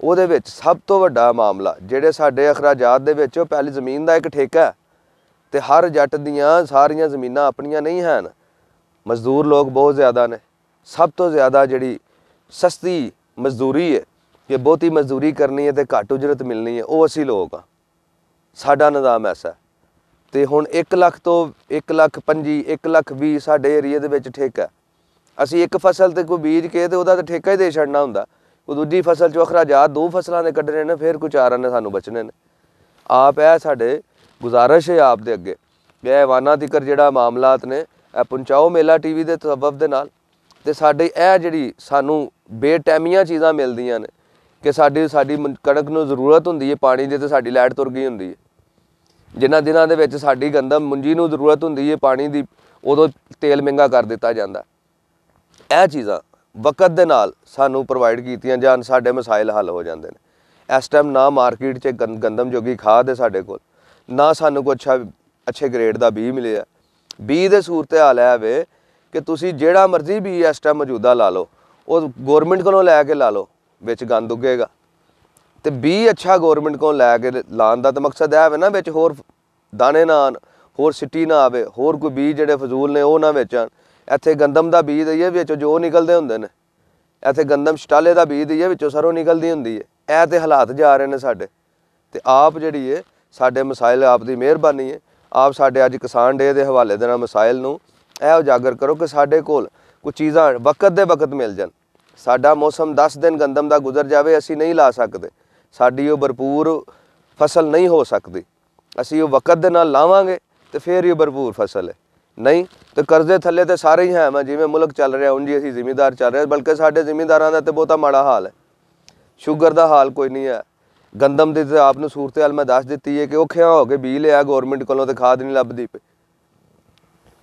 ਉਹਦੇ ਵਿੱਚ ਸਭ ਤੋਂ ਵੱਡਾ ਮਾਮਲਾ ਜਿਹੜੇ ਸਾਡੇ ਅਖਰਾਜਾਤ ਦੇ ਵਿੱਚ ਉਹ ਪਹਿਲੀ ਜ਼ਮੀਨ ਦਾ ਇੱਕ ਠੇਕਾ ਤੇ ਹਰ ਜੱਟ ਦੀਆਂ ਸਾਰੀਆਂ ਜ਼ਮੀਨਾਂ ਆਪਣੀਆਂ ਨਹੀਂ ਹਨ ਮਜ਼ਦੂਰ ਲੋਕ ਬਹੁਤ ਜ਼ਿਆਦਾ ਨੇ ਸਭ ਤੋਂ ਜ਼ਿਆਦਾ ਜਿਹੜੀ ਸਸਤੀ ਮਜ਼ਦੂਰੀ ਹੈ ਕਿ ਬਹੁਤੀ ਮਜ਼ਦੂਰੀ ਕਰਨੀ ਹੈ ਤੇ ਘੱਟ ਉਜਰਤ ਮਿਲਣੀ ਹੈ ਉਹ ਅਸੀਂ ਲੋਕ ਆ ਸਾਡਾ ਨਿਜ਼ਾਮ ਐਸਾ ਤੇ ਹੁਣ 1 ਲੱਖ ਤੋਂ 1 ਲੱਖ 25 1 ਲੱਖ 20 ਸਾਡੇ ਏਰੀਆ ਦੇ ਵਿੱਚ ਠੇਕਾ ਅਸੀਂ ਇੱਕ ਫਸਲ ਤੇ ਕੋਈ ਬੀਜ ਕੇ ਤੇ ਉਹਦਾ ਤਾਂ ਠੇਕਾ ਹੀ ਦੇ ਛੱਡਣਾ ਹੁੰਦਾ ਉਹ ਦੂਜੀ ਫਸਲ ਚੋਂ ਖਰਾਜਾ ਦੋ ਫਸਲਾਂ ਦੇ ਕੱਢਣੇ ਨੇ ਫਿਰ ਕੁਝ ਆਰਾਂ ਨੇ ਸਾਨੂੰ ਬਚਣੇ ਨੇ ਆਪ ਇਹ ਸਾਡੇ ਗੁਜ਼ਾਰਿਸ਼ ਹੈ ਆਪ ਦੇ ਅੱਗੇ ਇਹ ਵਾਨਾ ਤਿਕਰ ਜਿਹੜਾ ਮਾਮਲਾਤ ਨੇ ਇਹ ਪੁੰਚਾਓ ਮੇਲਾ ਟੀਵੀ ਦੇ ਤਸਵਬ ਦੇ ਨਾਲ ਤੇ ਸਾਡੇ ਇਹ ਜਿਹੜੀ ਸਾਨੂੰ ਬੇਟੈਮੀਆਂ ਚੀਜ਼ਾਂ ਮਿਲਦੀਆਂ ਨੇ ਕਿ ਸਾਡੀ ਸਾਡੀ ਕਣਕ ਨੂੰ ਜ਼ਰੂਰਤ ਹੁੰਦੀ ਹੈ ਪਾਣੀ ਦੀ ਤੇ ਸਾਡੀ ਲਾਈਟ ਤੁਰ ਗਈ ਹੁੰਦੀ ਹੈ ਜਿਨ੍ਹਾਂ ਦਿਨਾਂ ਦੇ ਵਿੱਚ ਸਾਡੀ ਗੰਦਮ ਮੁੰਜੀ ਨੂੰ ਜ਼ਰੂਰਤ ਹੁੰਦੀ ਹੈ ਪਾਣੀ ਦੀ ਉਦੋਂ ਤੇਲ ਮਹਿੰਗਾ ਕਰ ਦਿੱਤਾ ਜਾਂਦਾ ਇਹ ਚੀਜ਼ਾਂ ਵਕਤ ਦੇ ਨਾਲ ਸਾਨੂੰ ਪ੍ਰੋਵਾਈਡ ਕੀਤੀਆਂ ਜਾਂ ਸਾਡੇ ਮਸਾਇਲ ਹੱਲ ਹੋ ਜਾਂਦੇ ਨੇ ਇਸ ਟਾਈਮ ਨਾ ਮਾਰਕੀਟ 'ਚ ਗੰਦਮ ਜੋਗੀ ਖਾਦ ਹੈ ਸਾਡੇ ਕੋਲ ਨਾ ਸਾਨੂੰ ਕੋਈ ਅੱਛਾ ਅੱਛੇ ਗ੍ਰੇਡ ਦਾ ਬੀਜ ਮਿਲਿਆ ਬੀਜ ਦੇ ਸੂਰਤ ਹਾਲ ਹੈ ਵੇ ਕਿ ਤੁਸੀਂ ਜਿਹੜਾ ਮਰਜ਼ੀ ਬੀਜ ਇਸ ਟਾਈਮ ਮੌਜੂਦਾ ਲਾ ਲਓ ਉਹ ਗਵਰਨਮੈਂਟ ਕੋਲੋਂ ਲੈ ਕੇ ਲਾ ਲਓ ਵਿੱਚ ਗੰਦ ਉੱਗੇਗਾ ਤੇ ਬੀ ਅੱਛਾ ਗਵਰਨਮੈਂਟ ਕੋਲ ਲੈ ਕੇ ਲਾਣ ਦਾ ਤਾਂ ਮਕਸਦ ਇਹ ਹੈ ਨਾ ਵਿੱਚ ਹੋਰ ਦਾਣੇ ਨਾ ਆਣ ਹੋਰ ਸਿੱਟੀ ਨਾ ਆਵੇ ਹੋਰ ਕੋਈ ਬੀਜ ਜਿਹੜੇ ਫਜ਼ੂਲ ਨੇ ਉਹ ਨਾ ਵੇਚਣ ਇੱਥੇ ਗੰਦਮ ਦਾ ਬੀਜ ਦਈਏ ਵਿੱਚ ਜੋ ਨਿਕਲਦੇ ਹੁੰਦੇ ਨੇ ਇੱਥੇ ਗੰਦਮ ਛਟਾਲੇ ਦਾ ਬੀਜ ਦਈਏ ਵਿੱਚੋਂ ਸਰੋਂ ਨਿਕਲਦੀ ਹੁੰਦੀ ਹੈ ਐ ਤੇ ਹਾਲਾਤ ਜਾ ਰਹੇ ਨੇ ਸਾਡੇ ਤੇ ਆਪ ਜਿਹੜੀ ਹੈ ਸਾਡੇ ਮਸਾਇਲ ਆਪ ਦੀ ਮਿਹਰਬਾਨੀ ਹੈ ਆਪ ਸਾਡੇ ਅੱਜ ਕਿਸਾਨ ਡੇ ਦੇ ਹਵਾਲੇ ਦੇ ਨਾਲ ਮਸਾਇਲ ਨੂੰ ਇਹ ਉਜਾਗਰ ਕਰੋ ਕਿ ਸਾਡੇ ਕੋਲ ਕੁਝ ਚੀਜ਼ਾਂ ਵਕਤ ਦੇ ਵਕਤ ਮਿਲ ਜਾਣ ਸਾਡਾ ਮੌਸਮ 10 ਦਿਨ ਗੰਦਮ ਦਾ ਗੁਜ਼ਰ ਜਾਵੇ ਅਸੀਂ ਨਹੀਂ ਲਾ ਸਕਦੇ ਸਾਡੀ ਉਹ ਭਰਪੂਰ ਫਸਲ ਨਹੀਂ ਹੋ ਸਕਦੀ ਅਸੀਂ ਉਹ ਵਕਤ ਦੇ ਨਾਲ ਲਾਵਾਂਗੇ ਤੇ ਫੇਰ ਹੀ ਭਰਪੂਰ ਫਸਲ ਹੈ ਨਹੀਂ ਤੇ ਕਰਜ਼ੇ ਥੱਲੇ ਤੇ ਸਾਰੇ ਹੀ ਹੈ ਮੈਂ ਜਿਵੇਂ ਮੁਲਕ ਚੱਲ ਰਿਹਾ ਉਂਝ ਅਸੀਂ ਜ਼ਿਮੀਦਾਰ ਚੱਲ ਰਹੇ ਬਲਕਿ ਸਾਡੇ ਜ਼ਿਮੀਦਾਰਾਂ ਦਾ ਤੇ ਬਹੁਤਾ ਮਾੜਾ ਹਾਲ ਹੈ ਸ਼ੂਗਰ ਦਾ ਹਾਲ ਕੋਈ ਨਹੀਂ ਹੈ ਗੰਦਮ ਦੇ ਤੇ ਆਪ ਨੂੰ ਸੂਰਤਿਆਲ ਮੈਂ ਦੱਸ ਦਿੱਤੀ ਹੈ ਕਿ ਉਹ ਖਿਆ ਹੋ ਕੇ ਬੀ ਲਿਆ ਗਵਰਨਮੈਂਟ ਕੋਲੋਂ ਤੇ ਖਾਦ ਨਹੀਂ ਲੱਭਦੀ ਪਈ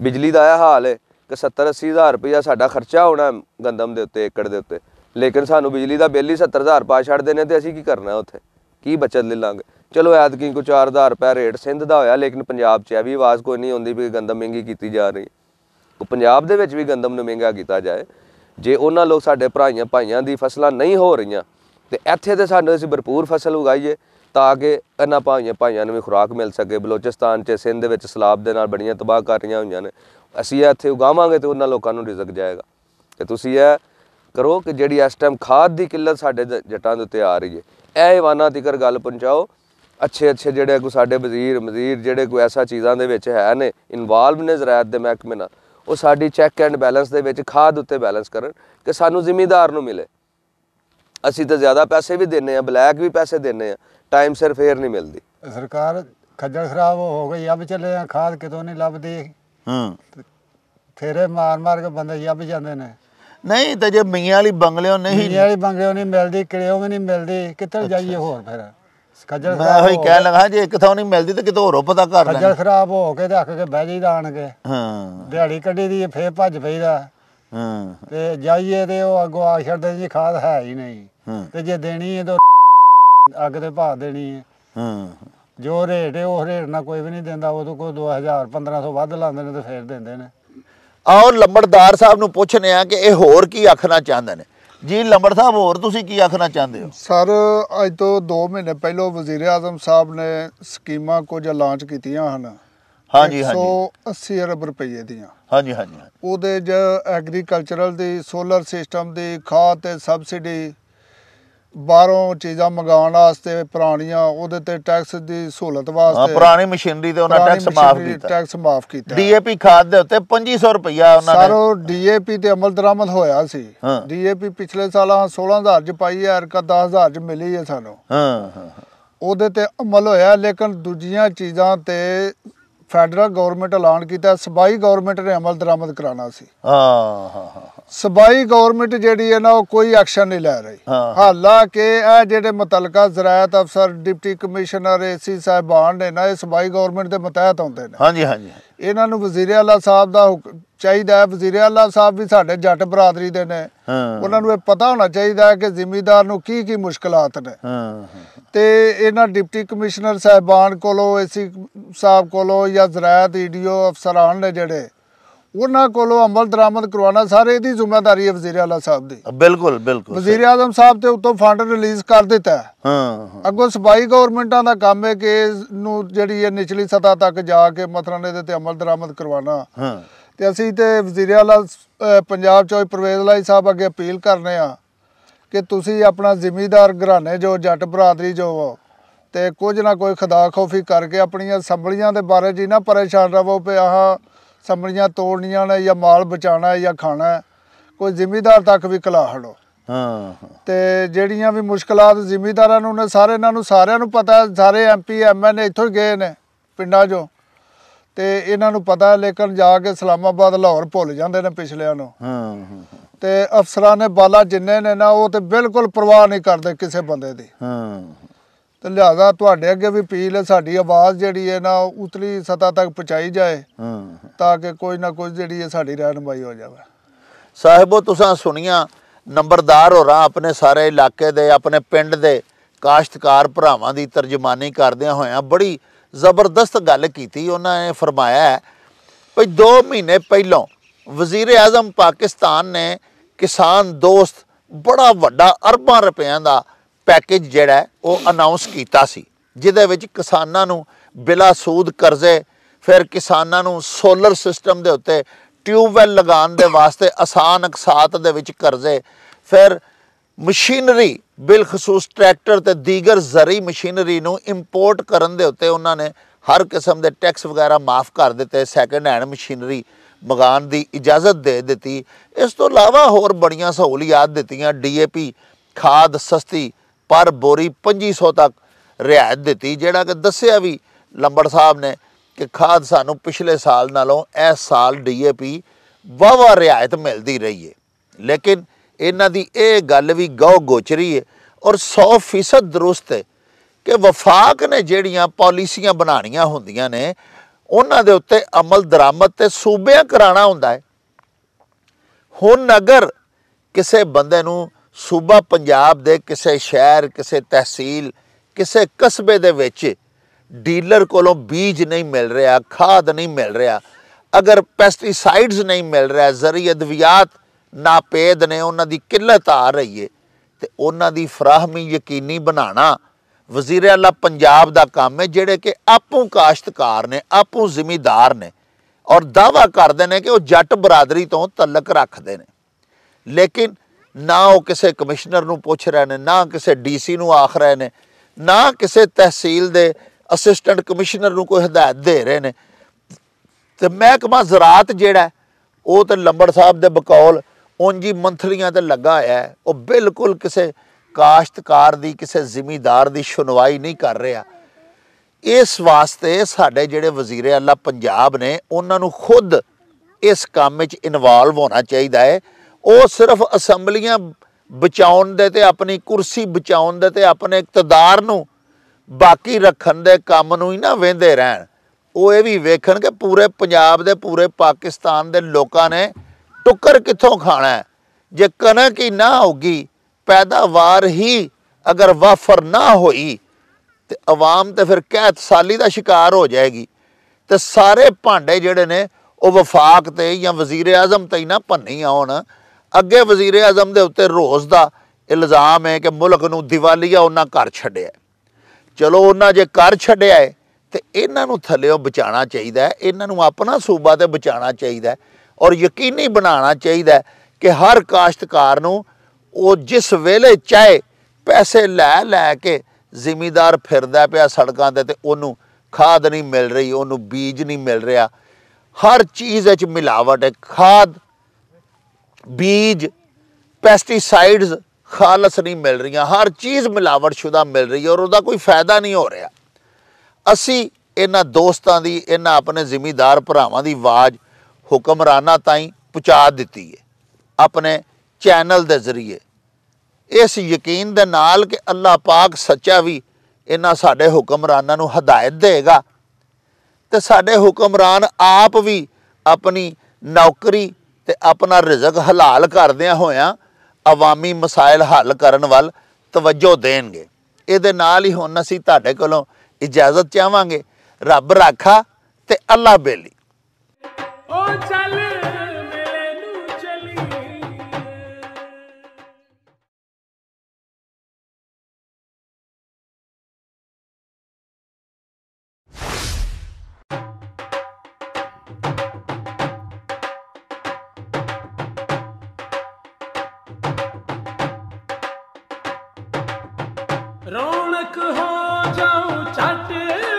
ਬਿਜਲੀ ਦਾ ਆਇਆ ਹਾਲ ਹੈ ਕਿ 70 80000 ਰੁਪਇਆ ਸਾਡਾ ਖਰਚਾ ਹੋਣਾ ਗੰਦਮ ਦੇ ਉੱਤੇ ਏਕੜ ਦੇ ਉੱਤੇ ਲੇਕਿਨ ਸਾਨੂੰ ਬਿਜਲੀ ਦਾ ਬਿੱਲ ਹੀ 70000 ਪਾ ਛੱਡਦੇ ਨੇ ਤੇ ਅਸੀਂ ਕੀ ਕਰਨਾ ਉੱਥੇ ਕੀ ਬਚਤ ਲੈ ਲਾਂਗੇ ਚਲੋ ਐਤਕੀ ਕੋ 4000 ਰੁਪਏ ਰੇਟ ਸਿੰਧ ਦਾ ਹੋਇਆ ਲੇਕਿਨ ਪੰਜਾਬ 'ਚ ਐ ਵੀ ਆਵਾਜ਼ ਕੋਈ ਨਹੀਂ ਆਉਂਦੀ ਵੀ ਗੰਦਮ ਮਹਿੰਗੀ ਕੀਤੀ ਜਾ ਰਹੀ ਉਹ ਪੰਜਾਬ ਦੇ ਵਿੱਚ ਵੀ ਗੰਦਮ ਨੂੰ ਮਹਿੰਗਾ ਕੀਤਾ ਜਾਏ ਜੇ ਉਹਨਾਂ ਲੋਕ ਸਾਡੇ ਭਰਾਈਆਂ ਭਾਈਆਂ ਦੀ ਫਸਲਾਂ ਨਹੀਂ ਹੋ ਰਹੀਆਂ ਤੇ ਇੱਥੇ ਤੇ ਸਾਨੂੰ ਅਸੀਂ ਭਰਪੂਰ ਫਸਲ ਉਗਾਈਏ ਤਾਂ ਕਿ ਇਹਨਾਂ ਭਾਈਆਂ ਭਾਈਆਂ ਨੂੰ ਵੀ ਖੁਰਾਕ ਮਿਲ ਸਕੇ ਬਲੋਚਿਸਤਾਨ 'ਚ ਸਿੰਧ ਦੇ ਵਿੱਚ ਸਲਾਬ ਦੇ ਨਾਲ ਬੜੀਆਂ ਤਬਾਹ ਕਰ ਰਹੀਆਂ ਹੋਈਆਂ ਨੇ ਅਸੀਂ ਇੱਥੇ ਉਗਾਵਾਂਗੇ ਤੇ ਉਹਨਾਂ ਲੋਕਾਂ ਨੂੰ ਰਿਜ਼ਕ ਜਾਏਗਾ ਤੇ ਤੁਸੀਂ ਇਹ ਕਰੋ ਕਿ ਜਿਹੜੀ ਇਸ ਟਾਈਮ ਖਾਦ ਦੀ ਕਿੱਲਤ ਸਾਡੇ ਜੱਟਾਂ ਦੇ ਉੱਤੇ ਆ ਰਹੀ ਹੈ ਇਹ ਇਵਾਨਾ ਤਿਕਰ ਗੱਲ ਪਹੁੰਚਾਓ ਅੱਛੇ ਅੱਛੇ ਜਿਹੜੇ ਕੋ ਸਾਡੇ ਵਜ਼ੀਰ ਮਜ਼ੀਰ ਜਿਹੜੇ ਕੋ ਐਸਾ ਚੀਜ਼ਾਂ ਦੇ ਵਿੱਚ ਹੈ ਨੇ ਇਨਵੋਲਵ ਨੇ ਜ਼ਰਾਇਤ ਦੇ ਮਹਿਕਮੇ ਨਾਲ ਉਹ ਸਾਡੀ ਚੈੱਕ ਐਂਡ ਬੈਲੈਂਸ ਦੇ ਵਿੱਚ ਖਾਦ ਉੱਤੇ ਬੈਲੈਂਸ ਕਰਨ ਕਿ ਸਾਨੂੰ ਜ਼ਿੰਮੇਦਾਰ ਨੂੰ ਮਿਲੇ ਅਸੀਂ ਤਾਂ ਜ਼ਿਆਦਾ ਪੈਸੇ ਵੀ ਦਿੰਨੇ ਆ ਬਲੈਕ ਵੀ ਪੈਸੇ ਦਿੰਨੇ ਆ ਟਾਈਮ ਸਿਰ ਫੇਰ ਨਹੀਂ ਮਿਲਦੀ ਸਰਕਾਰ ਖੱਜਲ ਖਰਾਬ ਹੋ ਗਈ ਆ ਚੱਲੇ ਆ ਖਾਦ ਕਿਤੋਂ ਨਹੀਂ ਲੱਭਦੀ ਹਾਂ ਫੇਰੇ ਮਾਰ ਮਾਰ ਕੇ ਬੰਦੇ ਜੱਬ ਜਾਂਦੇ ਨੇ ਨਹੀਂ ਤਾਂ ਜੇ ਮੀਆਂ ਵਾਲੀ ਬੰਗਲਿਓ ਨਹੀਂ ਮੀਆਂ ਵਾਲੀ ਬੰਗਲਿਓ ਨਹੀਂ ਮਿਲਦੀ ਕਿਰਿਓ ਵੀ ਨਹੀਂ ਮਿਲਦੀ ਕਿੱਥੇ ਜਾਈਏ ਹੋਰ ਫਿਰ ਖੱਜਲ ਮੈਂ ਹੋਈ ਕਹਿਣ ਲੱਗਾ ਜੇ ਇੱਕ ਥਾਂ ਨਹੀਂ ਮਿਲਦੀ ਤੇ ਕਿਤੇ ਹੋਰੋਂ ਪਤਾ ਕਰ ਲੈ ਖੱਜਲ ਖਰਾਬ ਹੋ ਕੇ ਅੱਖ ਕੇ ਬਹਿ ਜਾਈਦਾ ਆਣ ਕੇ ਹਾਂ ਦਿਹਾੜੀ ਕੱਢੀ ਦੀ ਫੇਰ ਭੱਜ ਪਈਦਾ ਹਾਂ ਤੇ ਜਾਈਏ ਤੇ ਉਹ ਅੱਗੋਂ ਆ ਛੱਡਦੇ ਜੀ ਖਾਦ ਹੈ ਹੀ ਨਹੀਂ ਤੇ ਜੇ ਦੇਣੀ ਹੈ ਤਾਂ ਅੱਗ ਤੇ ਭਾ ਦੇਣੀ ਹੈ ਹਾਂ ਜੋ ਰੇਟ ਹੈ ਉਹ ਰੇਟ ਨਾਲ ਕੋਈ ਵੀ ਨਹੀਂ ਦਿੰਦਾ ਉਹ ਤੋਂ ਕੋਈ 2000 1500 ਵੱਧ ਲਾਉਂਦੇ ਨੇ ਤੇ ਫੇਰ ਦਿੰਦੇ ਨੇ ਔਰ ਲੰਬੜਦਾਰ ਸਾਹਿਬ ਨੂੰ ਪੁੱਛਨੇ ਆ ਕਿ ਇਹ ਹੋਰ ਕੀ ਆਖਣਾ ਚਾਹੁੰਦੇ ਨੇ ਜੀ ਲੰਬੜ ਸਾਹਿਬ ਹੋਰ ਤੁਸੀਂ ਕੀ ਆਖਣਾ ਚਾਹੁੰਦੇ ਹੋ ਸਰ ਅੱਜ ਤੋਂ 2 ਮਹੀਨੇ ਪਹਿਲਾਂ ਵਜ਼ੀਰ ਆਜ਼ਮ ਸਾਹਿਬ ਨੇ ਸਕੀਮਾਂ ਕੁਝ ਲਾਂਚ ਕੀਤੀਆਂ ਹਨ ਹਾਂਜੀ ਹਾਂਜੀ 180 ਅਰਬ ਰੁਪਏ ਦੀਆਂ ਹਾਂਜੀ ਹਾਂਜੀ ਉਹਦੇ ਜ ਐਗਰੀਕਲਚਰਲ ਦੀ ਸੋਲਰ ਸਿਸਟਮ ਦੀ ਖਾਦ ਤੇ ਸਬਸਿਡੀ ਬਾਹਰੋਂ ਚੀਜ਼ਾਂ ਮੰਗਾਉਣ ਵਾਸਤੇ ਪੁਰਾਣੀਆਂ ਉਹਦੇ ਤੇ ਟੈਕਸ ਦੀ ਸਹੂਲਤ ਵਾਸਤੇ ਪੁਰਾਣੀ ਮਸ਼ੀਨਰੀ ਤੇ ਉਹਨਾਂ ਟੈਕਸ ਮਾਫ ਕੀਤਾ ਟੈਕਸ ਮਾਫ ਕੀਤਾ ਡੀਏਪੀ ਖਾਦ ਦੇ ਉੱਤੇ 2500 ਰੁਪਇਆ ਉਹਨਾਂ ਨੇ ਸਰ ਉਹ ਡੀਏਪੀ ਤੇ ਅਮਲ ਦਰਾਮਦ ਹੋਇਆ ਸੀ ਡੀਏਪੀ ਪਿਛਲੇ ਸਾਲਾਂ 16000 ਚ ਪਾਈ ਹੈ ਅਰਕਾ 10000 ਚ ਮਿਲੀ ਹੈ ਸਾਨੂੰ ਹਾਂ ਹਾਂ ਉਹਦੇ ਤੇ ਅਮਲ ਹੋਇਆ ਲੇਕਿਨ ਦੂਜੀਆਂ ਚੀਜ਼ਾਂ ਤੇ ਫੈਡਰਲ ਗਵਰਨਮੈਂਟ ਐਲਾਨ ਕੀਤਾ ਸਬਾਈ ਗਵਰਨਮੈਂਟ ਨੇ ਅਮਲ ਦਰਾਮਦ ਕਰਾਣਾ ਸੀ ਹਾਂ ਹਾਂ ਹਾਂ ਸਬਾਈ ਗਵਰਨਮੈਂਟ ਜਿਹੜੀ ਹੈ ਨਾ ਉਹ ਕੋਈ ਐਕਸ਼ਨ ਨਹੀਂ ਲੈ ਰਹੀ ਹਾਲਾਂਕਿ ਇਹ ਜਿਹੜੇ ਮੁਤਲਕਾ ਜ਼ਰਾਇਤ ਅਫਸਰ ਡਿਪਟੀ ਕਮਿਸ਼ਨਰ ਏਸੀ ਸਾਹਿਬਾਨ ਨੇ ਨਾ ਇਹ ਸਬਾਈ ਗਵਰਨਮੈਂਟ ਦੇ ਮਤਹਿਤ ਆਉਂਦੇ ਨੇ ਹਾਂਜੀ ਹਾਂਜੀ ਇਹਨਾਂ ਨੂੰ ਵਜ਼ੀਰ ਆਲਾ ਸਾਹਿਬ ਦਾ ਚਾਹੀਦਾ ਹੈ ਵਜ਼ੀਰ ਆਲਾ ਸਾਹਿਬ ਵੀ ਸਾਡੇ ਜੱਟ ਬਰਾਦਰੀ ਦੇ ਨੇ ਉਹਨਾਂ ਨੂੰ ਇਹ ਪਤਾ ਹੋਣਾ ਚਾਹੀਦਾ ਹੈ ਕਿ ਜ਼ਿਮੀਦਾਰ ਨੂੰ ਕੀ ਕੀ ਮੁਸ਼ਕਲਾਂ ਨੇ ਤੇ ਇਹਨਾਂ ਡਿਪਟੀ ਕਮਿਸ਼ਨਰ ਸਾਹਿਬਾਨ ਕੋਲੋਂ ਏਸੀ ਸਾਹਿਬ ਕੋਲੋਂ ਜਾਂ ਜ਼ਰਾਇਤ ਈਡੀਓ e ਅਫਸਰਾਂ ਨੇ ਜਿਹੜੇ ਉਹਨਾਂ ਕੋਲੋਂ ਅਮਲ ਦਰਾਮਦ ਕਰਵਾਉਣਾ ਸਾਰੇ ਦੀ ਜ਼ਿੰਮੇਵਾਰੀ ਹੈ ਵਜ਼ੀਰ ਆਲਾ ਸਾਹਿਬ ਦੀ ਬਿਲਕੁਲ ਬਿਲਕੁਲ ਵਜ਼ੀਰ ਆਜ਼ਮ ਸਾਹਿਬ ਤੇ ਉਤੋਂ ਫੰਡ ਰਿਲੀਜ਼ ਕਰ ਦਿੱਤਾ ਹਾਂ ਅੱਗੋਂ ਸਬਾਈ ਗਵਰਨਮੈਂਟਾਂ ਦਾ ਕੰਮ ਹੈ ਕਿ ਨੂੰ ਜਿਹੜੀ ਇਹ ਨਿਚਲੀ ਸਤਾ ਤੱਕ ਜਾ ਕੇ ਮਤਲਬ ਦੇ ਤੇ ਅਮਲ ਦਰਾਮਦ ਕਰਵਾਉਣਾ ਹਾਂ ਤੇ ਅਸੀਂ ਤੇ ਵਜ਼ੀਰ ਆਲਾ ਪੰਜਾਬ ਚੋਂ ਪ੍ਰਵੇਸ਼ ਲਾਈ ਸਾਹਿਬ ਅੱਗੇ ਅਪੀਲ ਕਰਨੇ ਆ ਕਿ ਤੁਸੀਂ ਆਪਣਾ ਜ਼ਿਮੀਦਾਰ ਘਰਾਣੇ ਜੋ ਜੱਟ ਬਰਾਦਰੀ ਜੋ ਤੇ ਕੁਝ ਨਾ ਕੋਈ ਖਦਾਖੋਫੀ ਖੋਫੀ ਕਰਕੇ ਆਪਣੀਆਂ ਸੰਭਲੀਆਂ ਦੇ ਬਾਰੇ ਜੀ ਨਾ ਪਰੇਸ਼ਾਨ ਰਹੋ ਪਿਆ ਹਾਂ ਸਮਰੀਆਂ ਤੋੜਨੀਆਂ ਨੇ ਜਾਂ ਮਾਲ ਬਚਾਣਾ ਜਾਂ ਖਾਣਾ ਕੋਈ ਜ਼ਿੰਮੇਦਾਰ ਤੱਕ ਵੀ ਕਲਾ ਹੜੋ ਹਾਂ ਤੇ ਜਿਹੜੀਆਂ ਵੀ ਮੁਸ਼ਕਲਾਂ ਜ਼ਿੰਮੇਦਾਰਾਂ ਨੂੰ ਨੇ ਸਾਰੇ ਇਹਨਾਂ ਨੂੰ ਸਾਰਿਆਂ ਨੂੰ ਪਤਾ ਸਾਰੇ ਐਮਪੀ ਐਮਐਨਏ ਇੱਥੋਂ ਗਏ ਨੇ ਪਿੰਡਾਂ 'ਚੋਂ ਤੇ ਇਹਨਾਂ ਨੂੰ ਪਤਾ ਲੇਕਿਨ ਜਾ ਕੇ ਸਲਾਮਾਬਾਦ ਲਾਹੌਰ ਭੁੱਲ ਜਾਂਦੇ ਨੇ ਪਿਛਲਿਆਂ ਨੂੰ ਹਾਂ ਤੇ ਅਫਸਰਾਂ ਨੇ ਬਾਲਾ ਜਿੰਨੇ ਨੇ ਨਾ ਉਹ ਤੇ ਬਿਲਕੁਲ ਪਰਵਾਹ ਨਹੀਂ ਕਰਦੇ ਕਿਸੇ ਬੰਦੇ ਦੀ ਹਾਂ ਤੇ ਲਿਆਦਾ ਤੁਹਾਡੇ ਅੱਗੇ ਵੀ ਅਪੀਲ ਹੈ ਸਾਡੀ ਆਵਾਜ਼ ਜਿਹੜੀ ਹੈ ਨਾ ਉਤਲੀ ਸਤਾ ਤੱਕ ਪਹੁੰਚਾਈ ਜਾਏ ਹਾਂ ਤਾਂ ਕਿ ਕੋਈ ਨਾ ਕੋਈ ਜਿਹੜੀ ਹੈ ਸਾਡੀ ਰਹਿਨਮਾਈ ਹੋ ਜਾਵੇ ਸਾਹਿਬੋ ਤੁਸੀਂ ਸੁਣੀਆਂ ਨੰਬਰਦਾਰ ਹੋਰਾਂ ਆਪਣੇ ਸਾਰੇ ਇਲਾਕੇ ਦੇ ਆਪਣੇ ਪਿੰਡ ਦੇ ਕਾਸ਼ਤਕਾਰ ਭਰਾਵਾਂ ਦੀ ਤਰਜਮਾਨੀ ਕਰਦਿਆਂ ਹੋਇਆਂ ਬੜੀ ਜ਼ਬਰਦਸਤ ਗੱਲ ਕੀਤੀ ਉਹਨਾਂ ਨੇ ਫਰਮਾਇਆ ਭਈ 2 ਮਹੀਨੇ ਪਹਿਲਾਂ ਵਜ਼ੀਰ ਆਜ਼ਮ ਪਾਕਿਸਤਾਨ ਨੇ ਕਿਸਾਨ ਦੋਸਤ ਬੜਾ ਵੱਡਾ ਅਰਬਾਂ ਰੁਪਿਆਂ ਦਾ ਪੈਕੇਜ ਜਿਹੜਾ ਉਹ ਅਨਾਉਂਸ ਕੀਤਾ ਸੀ ਜਿਹਦੇ ਵਿੱਚ ਕਿਸਾਨਾਂ ਨੂੰ ਬਿਲਾ ਸੂਦ ਕਰਜ਼ੇ ਫਿਰ ਕਿਸਾਨਾਂ ਨੂੰ ਸੋਲਰ ਸਿਸਟਮ ਦੇ ਉੱਤੇ ਟਿਊਬਵੈਲ ਲਗਾਉਣ ਦੇ ਵਾਸਤੇ ਆਸਾਨ ਅਕਸਾਤ ਦੇ ਵਿੱਚ ਕਰਜ਼ੇ ਫਿਰ ਮਸ਼ੀਨਰੀ ਬਿਲ ਖਸੂਸ ਟਰੈਕਟਰ ਤੇ ਦੀਗਰ ਜ਼ਰੀ ਮਸ਼ੀਨਰੀ ਨੂੰ ਇੰਪੋਰਟ ਕਰਨ ਦੇ ਉੱਤੇ ਉਹਨਾਂ ਨੇ ਹਰ ਕਿਸਮ ਦੇ ਟੈਕਸ ਵਗੈਰਾ ਮਾਫ ਕਰ ਦਿੱਤੇ ਸੈਕੰਡ ਹੈਂਡ ਮਸ਼ੀਨਰੀ ਮਗਾਨ ਦੀ ਇਜਾਜ਼ਤ ਦੇ ਦਿੱਤੀ ਇਸ ਤੋਂ ਇਲਾਵਾ ਹੋਰ ਬੜੀਆਂ ਸਹੂਲੀਅਤਾਂ ਦਿੱਤੀਆਂ ਡੀਏਪੀ ਖਾਦ ਸਸਤੀ ਪਰ ਬੋਰੀ 2500 ਤੱਕ ਰਿਆਇਤ ਦਿੱਤੀ ਜਿਹੜਾ ਕਿ ਦੱਸਿਆ ਵੀ ਲੰਬੜ ਸਾਹਿਬ ਨੇ ਕਿ ਖਾਦ ਸਾਨੂੰ ਪਿਛਲੇ ਸਾਲ ਨਾਲੋਂ ਇਸ ਸਾਲ ਡੀਏਪੀ ਵਾਵਾ ਰਿਆਇਤ ਮਿਲਦੀ ਰਹੀ ਹੈ ਲੇਕਿਨ ਇਹਨਾਂ ਦੀ ਇਹ ਗੱਲ ਵੀ ਗਉ ਗੋਚਰੀ ਹੈ ਔਰ 100% ਦਰੁਸਤ ਹੈ ਕਿ ਵਫਾਕ ਨੇ ਜਿਹੜੀਆਂ ਪਾਲਿਸੀਆਂ ਬਣਾਉਣੀਆਂ ਹੁੰਦੀਆਂ ਨੇ ਉਹਨਾਂ ਦੇ ਉੱਤੇ ਅਮਲ ਦਰਾਮਤ ਤੇ ਸੂਬਿਆਂ ਕਰਾਣਾ ਹੁੰਦਾ ਹੈ ਹੁਣ ਅਗਰ ਕਿਸੇ ਬੰਦੇ ਨੂੰ ਸੂਬਾ ਪੰਜਾਬ ਦੇ ਕਿਸੇ ਸ਼ਹਿਰ ਕਿਸੇ ਤਹਿਸੀਲ ਕਿਸੇ ਕਸਬੇ ਦੇ ਵਿੱਚ ਡੀਲਰ ਕੋਲੋਂ ਬੀਜ ਨਹੀਂ ਮਿਲ ਰਿਹਾ ਖਾਦ ਨਹੀਂ ਮਿਲ ਰਿਹਾ ਅਗਰ ਪੈਸਟੀਸਾਈਡਸ ਨਹੀਂ ਮਿਲ ਰਿਹਾ ਜ਼ਰੀ ਅਦਵਿਆਤ ਨਾਪੇਦ ਨੇ ਉਹਨਾਂ ਦੀ ਕਿੱਲਤ ਆ ਰਹੀ ਏ ਤੇ ਉਹਨਾਂ ਦੀ ਫਰਾਹਮੀ ਯਕੀਨੀ ਬਣਾਉਣਾ ਵਜ਼ੀਰ ਆਲਾ ਪੰਜਾਬ ਦਾ ਕੰਮ ਹੈ ਜਿਹੜੇ ਕਿ ਆਪੂ ਕਾਸ਼ਤਕਾਰ ਨੇ ਆਪੂ ਜ਼ਿਮੀਦਾਰ ਨੇ ਔਰ ਦਾਵਾ ਕਰਦੇ ਨੇ ਕਿ ਉਹ ਜੱਟ ਬਰਾਦਰੀ ਤੋਂ ਤਲਕ ਰੱਖਦੇ ਨੇ ਲੇਕਿਨ ਨਾ ਉਹ ਕਿਸੇ ਕਮਿਸ਼ਨਰ ਨੂੰ ਪੁੱਛ ਰਹੇ ਨੇ ਨਾ ਕਿਸੇ ਡੀਸੀ ਨੂੰ ਆਖ ਰਹੇ ਨੇ ਨਾ ਕਿਸੇ ਤਹਿਸੀਲ ਦੇ ਅਸਿਸਟੈਂਟ ਕਮਿਸ਼ਨਰ ਨੂੰ ਕੋਈ ਹਦਾਇਤ ਦੇ ਰਹੇ ਨੇ ਤੇ ਮਹਿਕਮਾ ਜ਼ਰਾਤ ਜਿਹੜਾ ਉਹ ਤੇ ਲੰਬੜ ਸਾਹਿਬ ਦੇ ਬਕੌਲ ਉਂਜੀ ਮੰਥਲੀਆਂ ਤੇ ਲੱਗਾ ਹੋਇਆ ਉਹ ਬਿਲਕੁਲ ਕਿਸੇ ਕਾਸ਼ਤਕਾਰ ਦੀ ਕਿਸੇ ਜ਼ਿਮੀਦਾਰ ਦੀ ਸੁਣਵਾਈ ਨਹੀਂ ਕਰ ਰਿਹਾ ਇਸ ਵਾਸਤੇ ਸਾਡੇ ਜਿਹੜੇ ਵਜ਼ੀਰ ਅੱਲਾ ਪੰਜਾਬ ਨੇ ਉਹਨਾਂ ਨੂੰ ਖੁਦ ਇਸ ਕੰਮ ਵਿੱਚ ਇਨਵੋਲਵ ਹੋਣਾ ਚਾਹੀਦਾ ਹੈ ਉਹ ਸਿਰਫ ਅਸੈਂਬਲੀਆਂ ਬਚਾਉਣ ਦੇ ਤੇ ਆਪਣੀ ਕੁਰਸੀ ਬਚਾਉਣ ਦੇ ਤੇ ਆਪਣੇ ਇਕਤਦਾਰ ਨੂੰ ਬਾਕੀ ਰੱਖਣ ਦੇ ਕੰਮ ਨੂੰ ਹੀ ਨਾ ਵੇਂਦੇ ਰਹਿਣ ਉਹ ਇਹ ਵੀ ਵੇਖਣ ਕਿ ਪੂਰੇ ਪੰਜਾਬ ਦੇ ਪੂਰੇ ਪਾਕਿਸਤਾਨ ਦੇ ਲੋਕਾਂ ਨੇ ਟੁੱਕਰ ਕਿੱਥੋਂ ਖਾਣਾ ਜੇ ਕਣਕ ਹੀ ਨਾ ਹੋਗੀ ਪੈਦਾਵਾਰ ਹੀ ਅਗਰ ਵਾਫਰ ਨਾ ਹੋਈ ਤੇ ਆਵਾਮ ਤੇ ਫਿਰ ਕਹਿਤ ਸਾਲੀ ਦਾ ਸ਼ਿਕਾਰ ਹੋ ਜਾਏਗੀ ਤੇ ਸਾਰੇ ਭਾਂਡੇ ਜਿਹੜੇ ਨੇ ਉਹ ਵਫਾਕ ਤੇ ਜਾਂ ਵਜ਼ੀਰ ਆਜ਼ਮ ਤੇ ਨਾ ਭੰਨੀ ਆਉਣ ਅੱਗੇ ਵਜ਼ੀਰ ਆਜ਼ਮ ਦੇ ਉੱਤੇ ਰੋਸ ਦਾ ਇਲਜ਼ਾਮ ਹੈ ਕਿ ਮੁਲਕ ਨੂੰ ਦੀਵਾਲੀਆ ਉਹਨਾਂ ਘਰ ਛੱਡਿਆ ਚਲੋ ਉਹਨਾਂ ਜੇ ਘਰ ਛੱਡਿਆ ਹੈ ਤੇ ਇਹਨਾਂ ਨੂੰ ਥੱਲਿਓ ਬਚਾਉਣਾ ਚਾਹੀਦਾ ਹੈ ਇਹਨਾਂ ਨੂੰ ਆਪਣਾ ਸੂਬਾ ਤੇ ਬਚਾਉਣਾ ਚਾਹੀਦਾ ਔਰ ਯਕੀਨੀ ਬਣਾਉਣਾ ਚਾਹੀਦਾ ਕਿ ਹਰ ਕਾਸ਼ਤਕਾਰ ਨੂੰ ਉਹ ਜਿਸ ਵੇਲੇ ਚਾਹੇ ਪੈਸੇ ਲੈ ਲੈ ਕੇ ਜ਼ਿਮੀਦਾਰ ਫਿਰਦਾ ਪਿਆ ਸੜਕਾਂ ਤੇ ਤੇ ਉਹਨੂੰ ਖਾਦ ਨਹੀਂ ਮਿਲ ਰਹੀ ਉਹਨੂੰ ਬੀਜ ਨਹੀਂ ਮਿਲ ਰਿਹਾ ਹਰ ਚੀਜ਼ ਵਿੱਚ ਮਿਲਾਵਟ ਹੈ ਖਾਦ ਬੀਜ ਪੈਸਟੀਸਾਈਡਸ ਖਾਲਸ ਨਹੀਂ ਮਿਲ ਰਹੀਆਂ ਹਰ ਚੀਜ਼ ਮਿਲਾਵਟਸ਼ੁਦਾ ਮਿਲ ਰਹੀ ਹੈ ਔਰ ਉਹਦਾ ਕੋਈ ਫਾਇਦਾ ਨਹੀਂ ਹੋ ਰਿਹਾ ਅਸੀਂ ਇਹਨਾਂ ਦੋਸਤਾਂ ਦੀ ਇਹਨਾਂ ਆਪਣੇ ਜ਼ਿਮੀਦਾਰ ਭਰਾਵਾਂ ਦੀ ਆਵਾਜ਼ ਹੁਕਮਰਾਨਾਂ ਤਾਈਂ ਪਹੁੰਚਾ ਦਿੱਤੀ ਹੈ ਆਪਣੇ ਚੈਨਲ ਦੇ ਜ਼ਰੀਏ ਇਸ ਯਕੀਨ ਦੇ ਨਾਲ ਕਿ ਅੱਲਾਹ ਪਾਕ ਸੱਚਾ ਵੀ ਇਹਨਾਂ ਸਾਡੇ ਹੁਕਮਰਾਨਾਂ ਨੂੰ ਹਦਾਇਤ ਦੇਗਾ ਤੇ ਸਾਡੇ ਹੁਕਮਰਾਨ ਆਪ ਵੀ ਆਪਣੀ ਨੌਕਰੀ ਤੇ ਆਪਣਾ ਰਿਜ਼ਕ ਹਲਾਲ ਕਰਦਿਆਂ ਹੋਇਆਂ ਆਵਾਮੀ ਮਸਾਇਲ ਹੱਲ ਕਰਨ ਵੱਲ ਤਵੱਜੋ ਦੇਣਗੇ ਇਹਦੇ ਨਾਲ ਹੀ ਹੁਣ ਅਸੀਂ ਤੁਹਾਡੇ ਕੋਲੋਂ ਇਜਾਜ਼ਤ ਚਾਹਾਂਗੇ ਰੱਬ ਰਾਖਾ ਤੇ ਅੱਲਾ ਬੇਲੀ ਰੌਣਕ ਹੋ ਜਾਉ ਛੱਟ